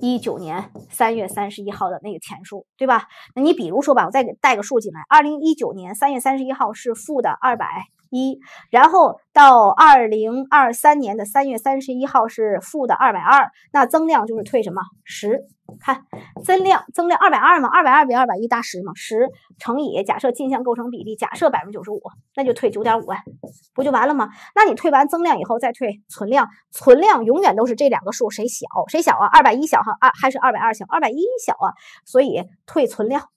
一九年三月三十一号的那个钱数，对吧？那你比如说吧，我再给带个数进来，二零一九年三月三十一号是负的二百。一，然后到二零二三年的三月三十一号是负的二百二，那增量就是退什么十？看增量，增量二百二嘛，二百二比二百一大十嘛，十乘以假设进项构成比例，假设百分之九十五，那就退九点五万，不就完了吗？那你退完增量以后再退存量，存量永远都是这两个数谁小谁小啊？二百一小哈，二还是二百二小？二百一小啊，所以退存量，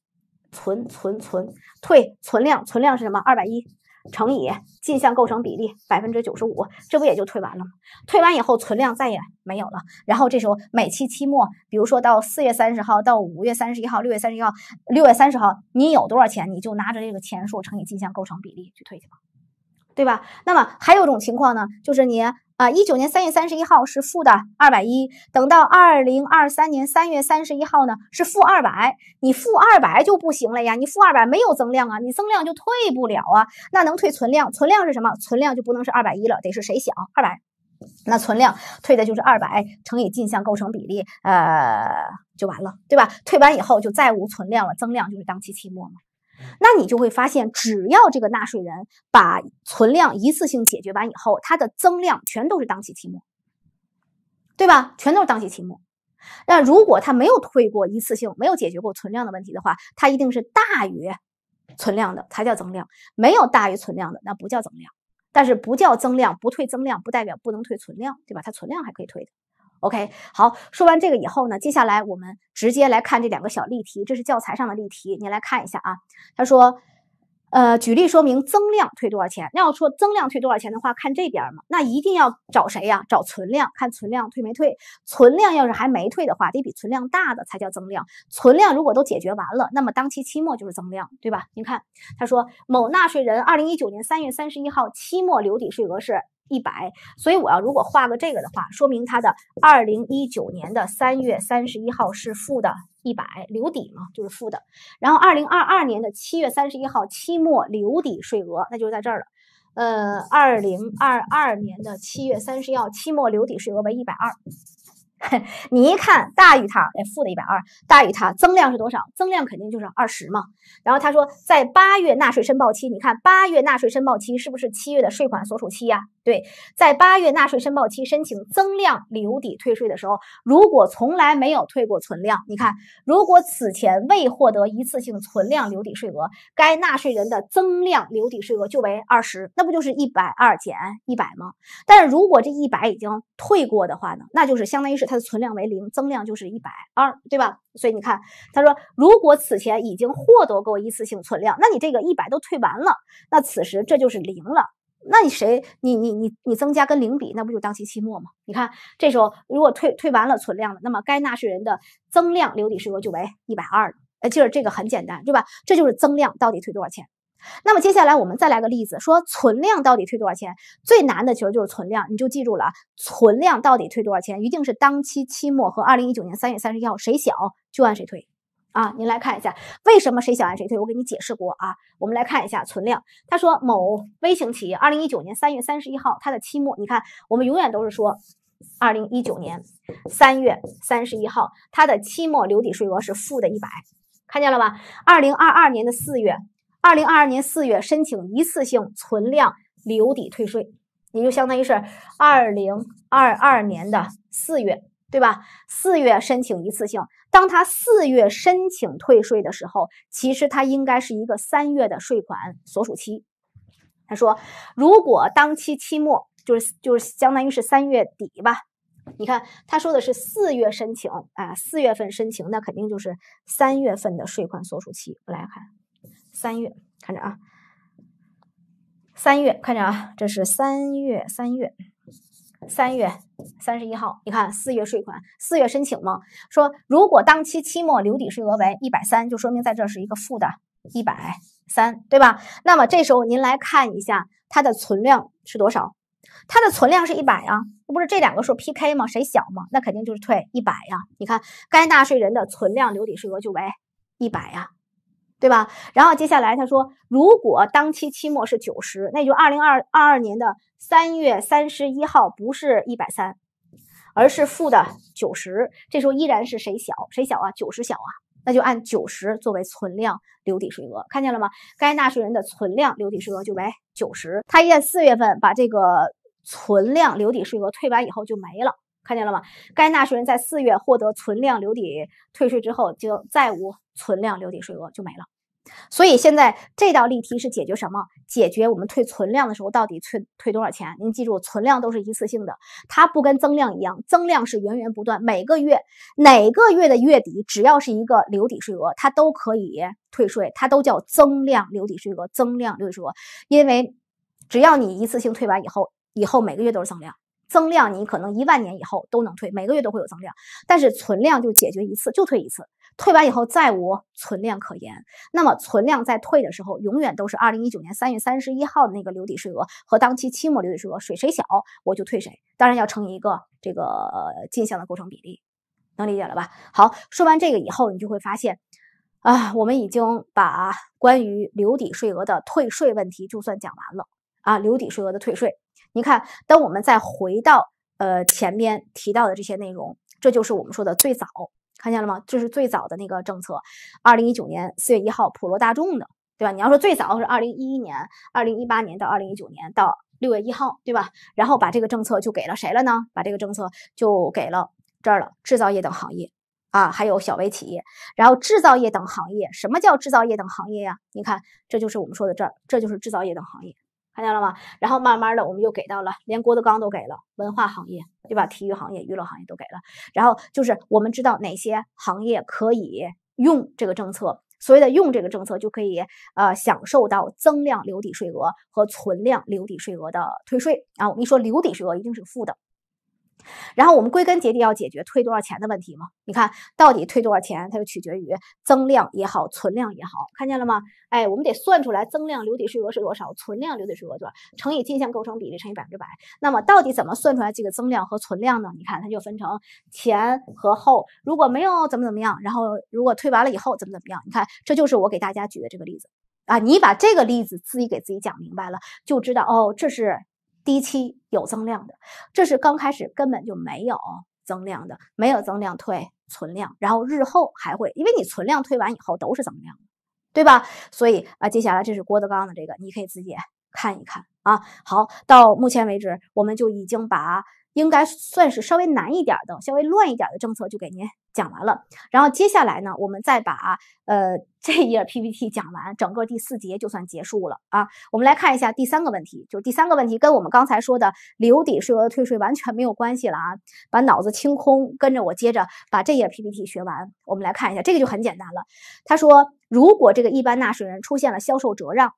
存存存，退存量，存量是什么？二百一。乘以进项构成比例百分之九十五，这不也就退完了吗？退完以后存量再也没有了。然后这时候每期期末，比如说到四月三十号、到五月三十一号、六月三十一号、六月三十号，你有多少钱，你就拿着这个钱数乘以进项构成比例去退去吧。对吧？那么还有一种情况呢，就是你啊，一九年三月三十一号是负的二百一，等到二零二三年三月三十一号呢是负二百，你负二百就不行了呀，你负二百没有增量啊，你增量就退不了啊，那能退存量？存量是什么？存量就不能是二百一了，得是谁小二百，那存量退的就是二百乘以进项构成比例，呃，就完了，对吧？退完以后就再无存量了，增量就是当期期末嘛。那你就会发现，只要这个纳税人把存量一次性解决完以后，它的增量全都是当期期末，对吧？全都是当期期末。那如果他没有退过一次性，没有解决过存量的问题的话，他一定是大于存量的，才叫增量；没有大于存量的，那不叫增量。但是不叫增量，不退增量，不代表不能退存量，对吧？他存量还可以退的。OK，好，说完这个以后呢，接下来我们直接来看这两个小例题，这是教材上的例题，您来看一下啊。他说。呃，举例说明增量退多少钱？那要说增量退多少钱的话，看这边嘛。那一定要找谁呀？找存量，看存量退没退。存量要是还没退的话，得比存量大的才叫增量。存量如果都解决完了，那么当期期末就是增量，对吧？你看，他说某纳税人二零一九年三月三十一号期末留抵税额是一百，所以我要如果画个这个的话，说明他的二零一九年的三月三十一号是负的。一百留底嘛，就是负的。然后二零二二年的七月三十一号期末留底税额，那就是在这儿了。呃，二零二二年的七月三十号期末留底税额为一百二。你一看，大于它，哎，负的一百二，大于它，增量是多少？增量肯定就是二十嘛。然后他说，在八月纳税申报期，你看八月纳税申报期是不是七月的税款所属期呀？对，在八月纳税申报期申请增量留抵退税的时候，如果从来没有退过存量，你看，如果此前未获得一次性存量留抵税额，该纳税人的增量留抵税额就为二十，那不就是一百二减一百吗？但是如果这一百已经退过的话呢，那就是相当于是它的存量为零，增量就是一百二，对吧？所以你看，他说，如果此前已经获得过一次性存量，那你这个一百都退完了，那此时这就是零了。那你谁你你你你增加跟零比，那不就当期期末吗？你看这时候如果退退完了存量了，那么该纳税人的增量留抵税额就为一百二了。呃，就是这个很简单，对吧？这就是增量到底退多少钱。那么接下来我们再来个例子，说存量到底退多少钱？最难的其实就是存量，你就记住了，存量到底退多少钱，一定是当期期末和二零一九年三月三十一号谁小就按谁退。啊，您来看一下，为什么谁想按谁退？我给你解释过啊。我们来看一下存量。他说，某微型企业，二零一九年三月三十一号，它的期末，你看，我们永远都是说，二零一九年三月三十一号，它的期末留抵税额是负的一百，看见了吧？二零二二年的四月，二零二二年四月申请一次性存量留抵退税，也就相当于是二零二二年的四月。对吧？四月申请一次性，当他四月申请退税的时候，其实他应该是一个三月的税款所属期。他说，如果当期期末就是就是相当于是三月底吧？你看他说的是四月申请，啊，四月份申请，那肯定就是三月份的税款所属期。我来看三月，看着啊，三月看着啊，这是三月三月。三月三十一号，你看四月税款，四月申请嘛，说如果当期期末留抵税额为一百三，就说明在这是一个负的一百三，对吧？那么这时候您来看一下它的存量是多少？它的存量是一百啊，不是这两个数 PK 吗？谁小嘛？那肯定就是退一百呀。你看该纳税人的存量留抵税额就为一百呀。对吧？然后接下来他说，如果当期期末是九十，那就二零二二二年的三月三十一号不是一百三，而是负的九十。这时候依然是谁小谁小啊？九十小啊，那就按九十作为存量留抵税额，看见了吗？该纳税人的存量留抵税额就为九十。他一旦四月份把这个存量留抵税额退完以后就没了。看见了吗？该纳税人在四月获得存量留抵退税之后，就再无存量留抵税额，就没了。所以现在这道例题是解决什么？解决我们退存量的时候到底退退多少钱？您记住，存量都是一次性的，它不跟增量一样，增量是源源不断，每个月哪个月的月底，只要是一个留抵税额，它都可以退税，它都叫增量留抵税额，增量留抵税额，因为只要你一次性退完以后，以后每个月都是增量。增量你可能一万年以后都能退，每个月都会有增量，但是存量就解决一次，就退一次，退完以后再无存量可言。那么存量在退的时候，永远都是二零一九年三月三十一号的那个留抵税额和当期期末留抵税额，谁小我就退谁，当然要乘以一个这个进项的构成比例，能理解了吧？好，说完这个以后，你就会发现，啊，我们已经把关于留抵税额的退税问题就算讲完了啊，留抵税额的退税。你看，当我们再回到呃前面提到的这些内容，这就是我们说的最早看见了吗？这是最早的那个政策，二零一九年四月一号，普罗大众的，对吧？你要说最早是二零一一年、二零一八年到二零一九年到六月一号，对吧？然后把这个政策就给了谁了呢？把这个政策就给了这儿了，制造业等行业啊，还有小微企业。然后制造业等行业，什么叫制造业等行业呀？你看，这就是我们说的这儿，这就是制造业等行业。看见了吗？然后慢慢的，我们又给到了，连郭德纲都给了，文化行业对吧？体育行业、娱乐行业都给了。然后就是我们知道哪些行业可以用这个政策，所谓的用这个政策就可以呃享受到增量留抵税额和存量留抵税额的退税。啊，我们一说留抵税额，一定是负的。然后我们归根结底要解决退多少钱的问题嘛？你看到底退多少钱，它就取决于增量也好，存量也好，看见了吗？哎，我们得算出来增量留抵税额是多少，存量留抵税额多少，乘以进项构成比例乘以百分之百。那么到底怎么算出来这个增量和存量呢？你看，它就分成前和后，如果没有怎么怎么样，然后如果退完了以后怎么怎么样？你看，这就是我给大家举的这个例子啊。你把这个例子自己给自己讲明白了，就知道哦，这是。低期有增量的，这是刚开始根本就没有增量的，没有增量退存量，然后日后还会，因为你存量退完以后都是增量对吧？所以啊，接下来这是郭德纲的这个，你可以自己看一看啊。好，到目前为止我们就已经把。应该算是稍微难一点的、稍微乱一点的政策，就给您讲完了。然后接下来呢，我们再把呃这页 PPT 讲完，整个第四节就算结束了啊。我们来看一下第三个问题，就是第三个问题跟我们刚才说的留抵税额的退税完全没有关系了啊。把脑子清空，跟着我接着把这页 PPT 学完。我们来看一下，这个就很简单了。他说，如果这个一般纳税人出现了销售折让。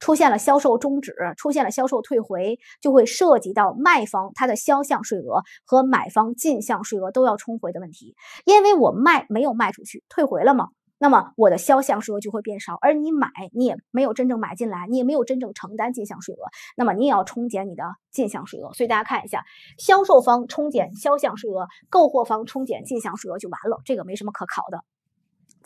出现了销售终止，出现了销售退回，就会涉及到卖方他的销项税额和买方进项税额都要冲回的问题。因为我卖没有卖出去，退回了嘛，那么我的销项税额就会变少，而你买你也没有真正买进来，你也没有真正承担进项税额，那么你也要冲减你的进项税额。所以大家看一下，销售方冲减销项税额，购货方冲减进项税额就完了，这个没什么可考的。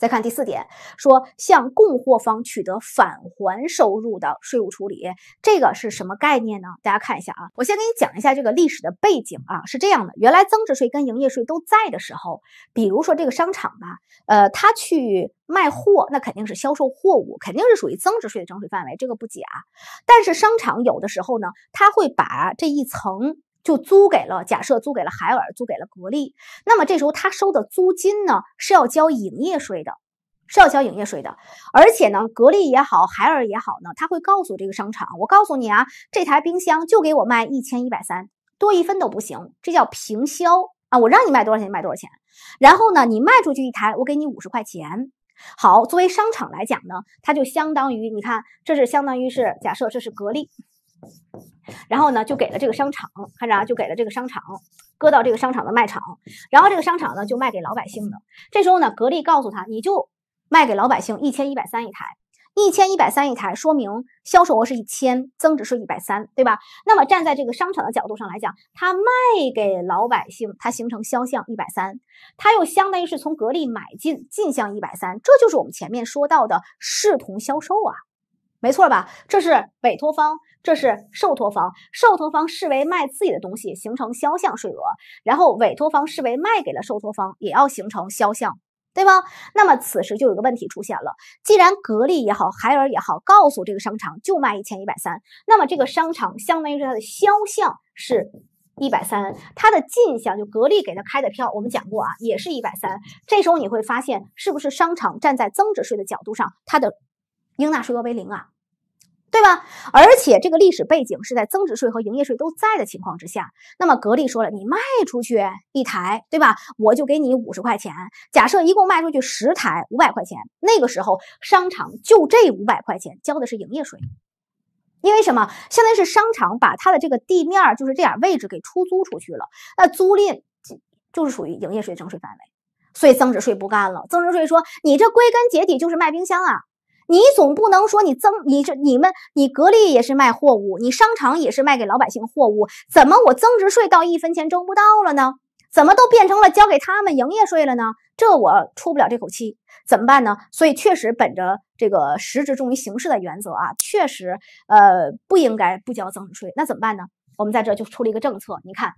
再看第四点，说向供货方取得返还收入的税务处理，这个是什么概念呢？大家看一下啊，我先给你讲一下这个历史的背景啊，是这样的，原来增值税跟营业税都在的时候，比如说这个商场吧，呃，他去卖货，那肯定是销售货物，肯定是属于增值税的征税范围，这个不假。但是商场有的时候呢，他会把这一层。就租给了，假设租给了海尔，租给了格力。那么这时候他收的租金呢，是要交营业税的，是要交营业税的。而且呢，格力也好，海尔也好呢，他会告诉这个商场，我告诉你啊，这台冰箱就给我卖一千一百三，多一分都不行。这叫平销啊，我让你卖多少钱就卖多少钱。然后呢，你卖出去一台，我给你五十块钱。好，作为商场来讲呢，它就相当于，你看，这是相当于是假设这是格力。然后呢，就给了这个商场，看着啊，就给了这个商场，搁到这个商场的卖场。然后这个商场呢，就卖给老百姓的。这时候呢，格力告诉他，你就卖给老百姓一千一百三一台，一千一百三一台，说明销售额是一千，增值税一百三，对吧？那么站在这个商场的角度上来讲，他卖给老百姓，他形成销项一百三，他又相当于是从格力买进进项一百三，这就是我们前面说到的视同销售啊，没错吧？这是委托方。这是受托方，受托方视为卖自己的东西，形成销项税额，然后委托方视为卖给了受托方，也要形成销项，对吗？那么此时就有个问题出现了，既然格力也好，海尔也好，告诉这个商场就卖一千一百三，那么这个商场相当于是它的销项是一百三，它的进项就格力给他开的票，我们讲过啊，也是一百三。这时候你会发现，是不是商场站在增值税的角度上，它的应纳税额为零啊？对吧？而且这个历史背景是在增值税和营业税都在的情况之下。那么格力说了，你卖出去一台，对吧？我就给你五十块钱。假设一共卖出去十台，五百块钱。那个时候商场就这五百块钱交的是营业税，因为什么？相当于是商场把它的这个地面就是这点位置给出租出去了，那租赁就是属于营业税征税范围，所以增值税不干了。增值税说，你这归根结底就是卖冰箱啊。你总不能说你增，你这你们，你格力也是卖货物，你商场也是卖给老百姓货物，怎么我增值税到一分钱征不到了呢？怎么都变成了交给他们营业税了呢？这我出不了这口气，怎么办呢？所以确实本着这个实质重于形式的原则啊，确实呃不应该不交增值税，那怎么办呢？我们在这就出了一个政策，你看。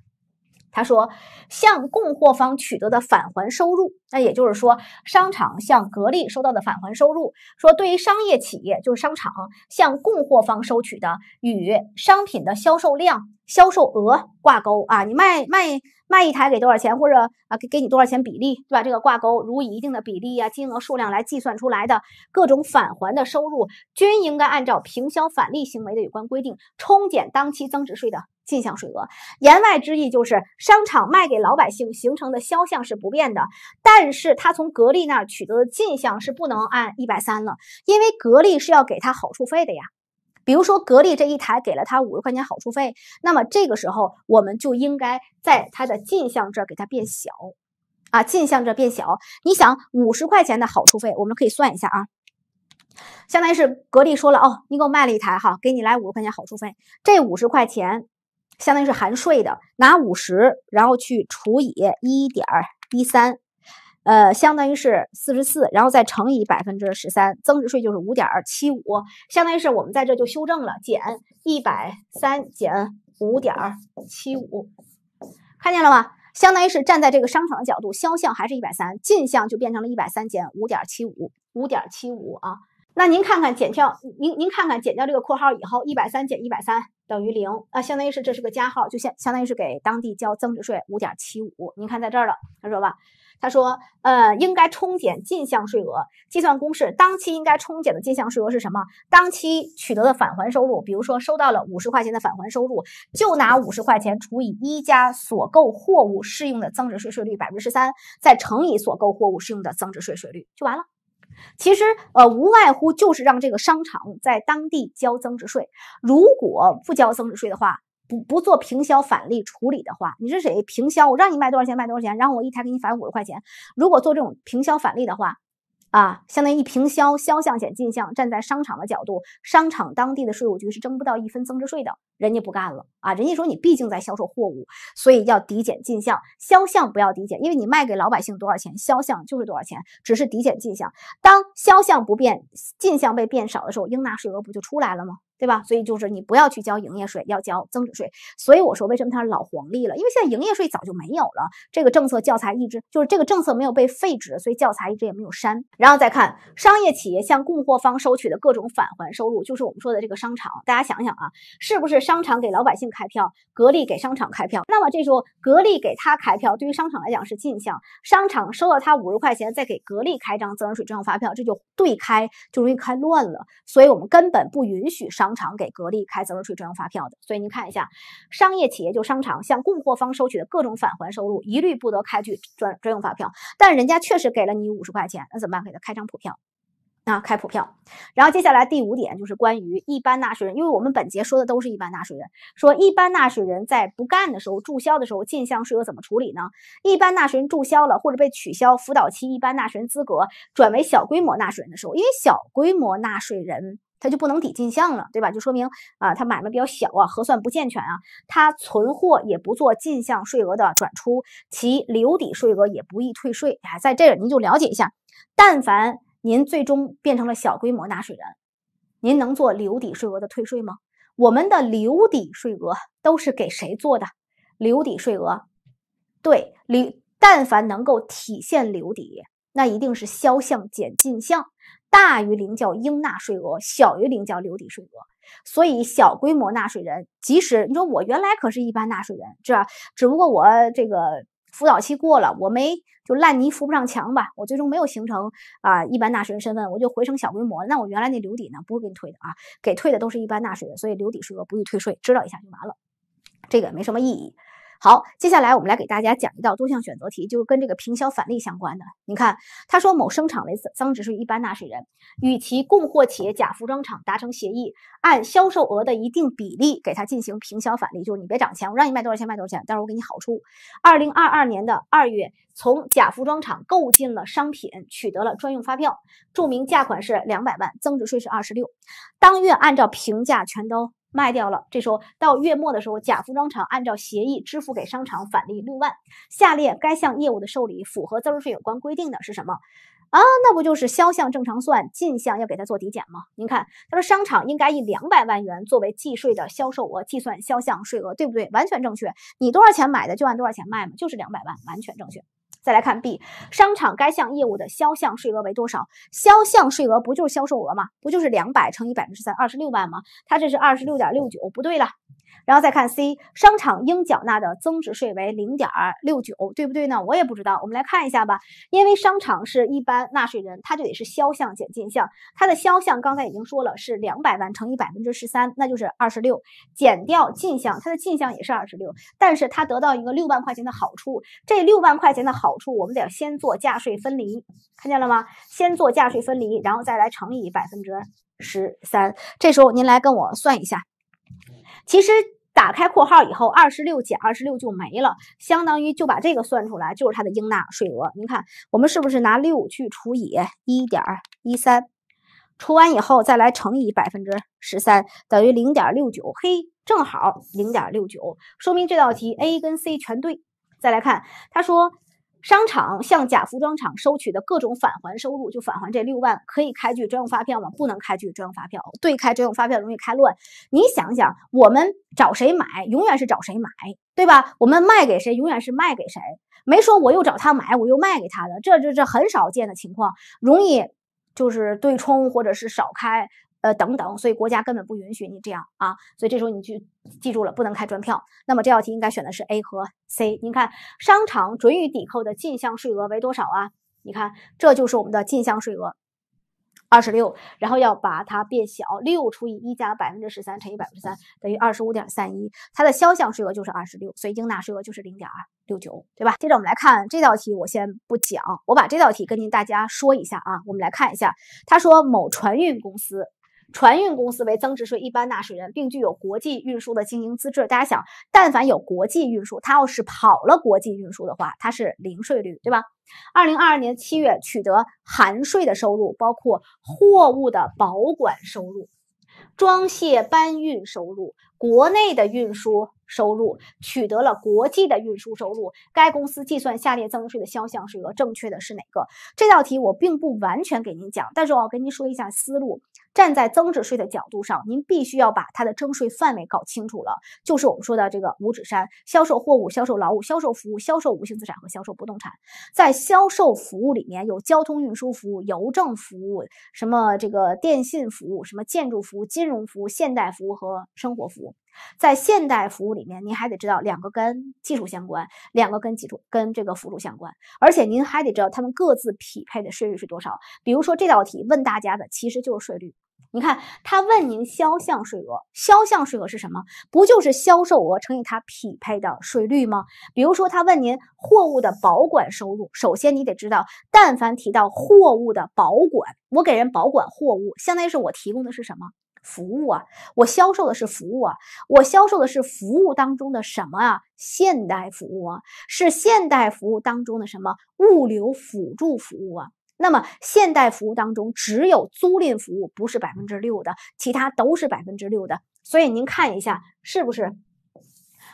他说，向供货方取得的返还收入，那也就是说，商场向格力收到的返还收入，说对于商业企业，就是商场向供货方收取的与商品的销售量、销售额挂钩啊，你卖卖。卖一台给多少钱，或者啊给给你多少钱比例，对吧？这个挂钩，如以一定的比例呀、金额、数量来计算出来的各种返还的收入，均应该按照平销返利行为的有关规定，冲减当期增值税的进项税额。言外之意就是，商场卖给老百姓形成的销项是不变的，但是他从格力那儿取得的进项是不能按一百三了，因为格力是要给他好处费的呀。比如说格力这一台给了他五十块钱好处费，那么这个时候我们就应该在它的进项这儿给它变小，啊，进项这变小。你想五十块钱的好处费，我们可以算一下啊，相当于是格力说了哦，你给我卖了一台哈，给你来五十块钱好处费，这五十块钱相当于是含税的，拿五十然后去除以一点一三。呃，相当于是四十四，然后再乘以百分之十三，增值税就是五点七五，相当于是我们在这就修正了，减一百三减五点七五，看见了吧？相当于是站在这个商场的角度，销项还是一百三，进项就变成了一百三减五点七五，五点七五啊。那您看看减掉您您看看减掉这个括号以后，一百三减一百三等于零啊，相当于是这是个加号，就相相当于是给当地交增值税五点七五，您看在这儿了，他说吧。他说，呃，应该冲减进项税额。计算公式，当期应该冲减的进项税额是什么？当期取得的返还收入，比如说收到了五十块钱的返还收入，就拿五十块钱除以一加所购货物适用的增值税税率百分之十三，再乘以所购货物适用的增值税税率，就完了。其实，呃，无外乎就是让这个商场在当地交增值税。如果不交增值税的话。不做平销返利处理的话，你是谁平销？我让你卖多少钱卖多少钱，然后我一台给你返五十块钱。如果做这种平销返利的话，啊，相当于平销销项减进项。站在商场的角度，商场当地的税务局是征不到一分增值税的，人家不干了啊！人家说你毕竟在销售货物，所以要抵减进项，销项不要抵减，因为你卖给老百姓多少钱，销项就是多少钱，只是抵减进项。当销项不变，进项被变少的时候，应纳税额不就出来了吗？对吧？所以就是你不要去交营业税，要交增值税。所以我说为什么它是老黄历了？因为现在营业税早就没有了，这个政策教材一直就是这个政策没有被废止，所以教材一直也没有删。然后再看商业企业向供货方收取的各种返还收入，就是我们说的这个商场。大家想想啊，是不是商场给老百姓开票，格力给商场开票？那么这时候格力给他开票，对于商场来讲是进项，商场收了他五十块钱，再给格力开张增值税专用发票，这就对开就容易开乱了。所以我们根本不允许商。厂给格力开增值税专用发票的，所以您看一下，商业企业就商场向供货方收取的各种返还收入，一律不得开具专专用发票。但人家确实给了你五十块钱，那怎么办？给他开张普票啊，开普票。然后接下来第五点就是关于一般纳税人，因为我们本节说的都是一般纳税人，说一般纳税人在不干的时候、注销的时候，进项税额怎么处理呢？一般纳税人注销了或者被取消辅导期一般纳税人资格，转为小规模纳税人的时候，因为小规模纳税人。它就不能抵进项了，对吧？就说明啊，它买卖比较小啊，核算不健全啊，它存货也不做进项税额的转出，其留抵税额也不易退税。哎，在这儿您就了解一下。但凡您最终变成了小规模纳税人，您能做留抵税额的退税吗？我们的留抵税额都是给谁做的？留抵税额，对，留，但凡能够体现留抵，那一定是销项减进项。大于零叫应纳税额，小于零叫留抵税额。所以小规模纳税人，即使你说我原来可是一般纳税人，这只不过我这个辅导期过了，我没就烂泥扶不上墙吧，我最终没有形成啊一般纳税人身份，我就回成小规模。那我原来那留抵呢，不会给你退的啊，给退的都是一般纳税人，所以留抵税额不予退税。知道一下就完了，这个也没什么意义。好，接下来我们来给大家讲一道多项选择题，就是跟这个平销返利相关的。你看，他说某生产为增值税一般纳税人，与其供货企业甲服装厂达成协议，按销售额的一定比例给他进行平销返利，就是你别涨钱，我让你卖多少钱卖多少钱，但是我给你好处。二零二二年的二月，从甲服装厂购进了商品，取得了专用发票，注明价款是两百万，增值税是二十六。当月按照平价全都。卖掉了，这时候到月末的时候，甲服装厂按照协议支付给商场返利六万。下列该项业务的受理符合增值税有关规定的是什么？啊，那不就是销项正常算，进项要给他做抵减吗？您看，他说商场应该以两百万元作为计税的销售额计算销项税额，对不对？完全正确，你多少钱买的就按多少钱卖嘛，就是两百万，完全正确。再来看 B，商场该项业务的销项税额为多少？销项税额不就是销售额吗？不就是两百乘以百分之三，二十六万吗？它这是二十六点六九，不对了。然后再看 C 商场应缴纳的增值税为零点六九，对不对呢？我也不知道，我们来看一下吧。因为商场是一般纳税人，他就得是销项减进项。它的销项刚才已经说了是两百万乘以百分之十三，那就是二十六，减掉进项，它的进项也是二十六，但是它得到一个六万块钱的好处。这六万块钱的好处，我们得先做价税分离，看见了吗？先做价税分离，然后再来乘以百分之十三。这时候您来跟我算一下。其实打开括号以后，二十六减二十六就没了，相当于就把这个算出来，就是它的应纳税额。您看，我们是不是拿六去除以一点一三，除完以后再来乘以百分之十三，等于零点六九，嘿，正好零点六九，说明这道题 A 跟 C 全对。再来看，他说。商场向假服装厂收取的各种返还收入，就返还这六万，可以开具专用发票吗？不能开具专用发票。对，开专用发票容易开乱。你想想，我们找谁买，永远是找谁买，对吧？我们卖给谁，永远是卖给谁。没说我又找他买，我又卖给他的，这这这很少见的情况，容易就是对冲或者是少开。呃，等等，所以国家根本不允许你这样啊，所以这时候你就记住了，不能开专票。那么这道题应该选的是 A 和 C。您看，商场准予抵扣的进项税额为多少啊？你看，这就是我们的进项税额，二十六，然后要把它变小，六除以一加百分之十三乘以百分之三，等于二十五点三一，它的销项税额就是二十六，所以应纳税额就是零点二六九，对吧？接着我们来看这道题，我先不讲，我把这道题跟您大家说一下啊。我们来看一下，他说某船运公司。船运公司为增值税一般纳税人，并具有国际运输的经营资质。大家想，但凡有国际运输，它要是跑了国际运输的话，它是零税率，对吧？二零二二年七月取得含税的收入，包括货物的保管收入、装卸搬运收入、国内的运输收入，取得了国际的运输收入。该公司计算下列增值税的销项税额，正确的是哪个？这道题我并不完全给您讲，但是我要跟您说一下思路。站在增值税的角度上，您必须要把它的征税范围搞清楚了，就是我们说的这个五指山：销售货物、销售劳务、销售服务、销售无形资产和销售不动产。在销售服务里面，有交通运输服务、邮政服务、什么这个电信服务、什么建筑服务、金融服务、现代服务和生活服务。在现代服务里面，您还得知道两个跟技术相关，两个跟技术跟这个辅助相关，而且您还得知道它们各自匹配的税率是多少。比如说这道题问大家的，其实就是税率。你看，他问您销项税额，销项税额是什么？不就是销售额乘以它匹配的税率吗？比如说，他问您货物的保管收入，首先你得知道，但凡提到货物的保管，我给人保管货物，相当于是我提供的是什么服务啊？我销售的是服务啊？我销售的是服务当中的什么啊？现代服务啊？是现代服务当中的什么物流辅助服务啊？那么，现代服务当中只有租赁服务不是百分之六的，其他都是百分之六的。所以您看一下，是不是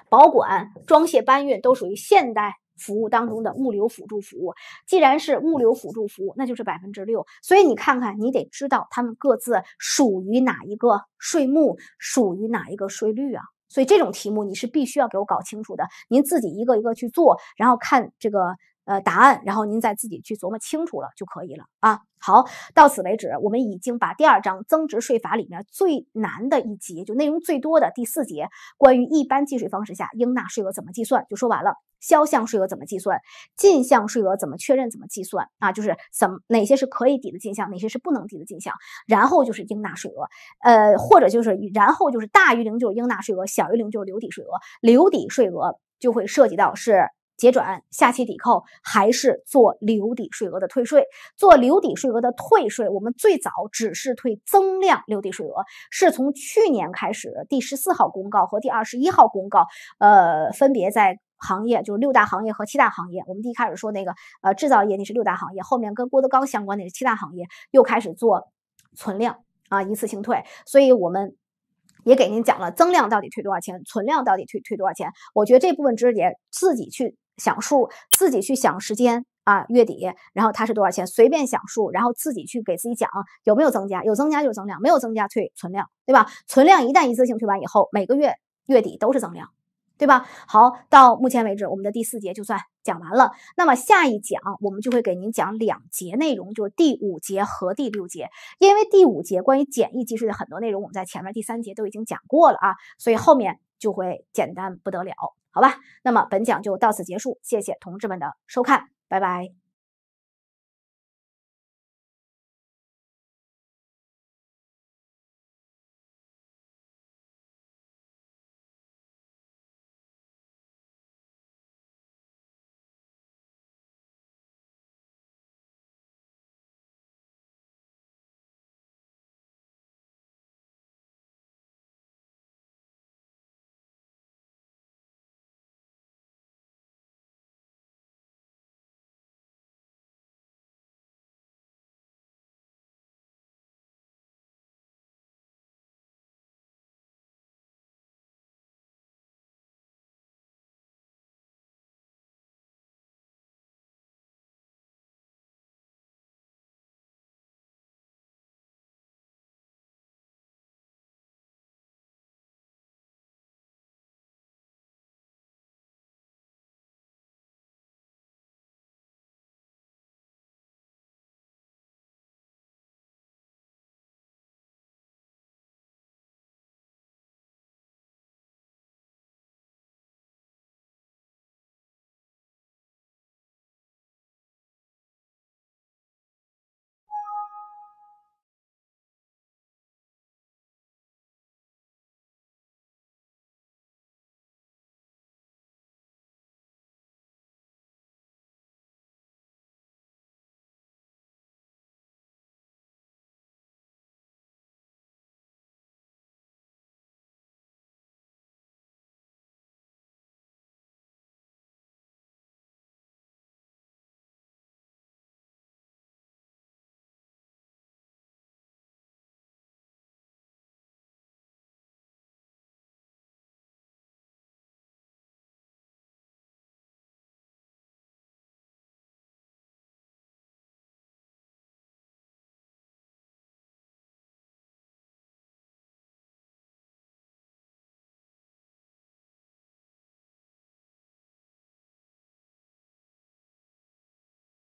保管、装卸、搬运都属于现代服务当中的物流辅助服务？既然是物流辅助服务，那就是百分之六。所以你看看，你得知道它们各自属于哪一个税目，属于哪一个税率啊。所以这种题目你是必须要给我搞清楚的。您自己一个一个去做，然后看这个。呃，答案，然后您再自己去琢磨清楚了就可以了啊。好，到此为止，我们已经把第二章增值税法里面最难的一节，就内容最多的第四节，关于一般计税方式下应纳税额怎么计算，就说完了。销项税额怎么计算，进项税额怎么确认，怎么计算啊？就是怎哪些是可以抵的进项，哪些是不能抵的进项。然后就是应纳税额，呃，或者就是然后就是大于零就是应纳税额，小于零就是留抵税额。留抵税额就会涉及到是。结转下期抵扣，还是做留抵税额的退税？做留抵税额的退税，我们最早只是退增量留抵税额，是从去年开始的第十四号公告和第二十一号公告，呃，分别在行业就是六大行业和七大行业。我们第一开始说那个呃制造业那是六大行业，后面跟郭德纲相关的是七大行业，又开始做存量啊一次性退。所以我们也给您讲了增量到底退多少钱，存量到底退退多少钱。我觉得这部分知识点自己去。想数自己去想时间啊，月底，然后它是多少钱？随便想数，然后自己去给自己讲有没有增加，有增加就是增量，没有增加退存量，对吧？存量一旦一次性退完以后，每个月月底都是增量，对吧？好，到目前为止，我们的第四节就算讲完了。那么下一讲我们就会给您讲两节内容，就是第五节和第六节。因为第五节关于简易计税的很多内容，我们在前面第三节都已经讲过了啊，所以后面就会简单不得了。好吧，那么本讲就到此结束，谢谢同志们的收看，拜拜。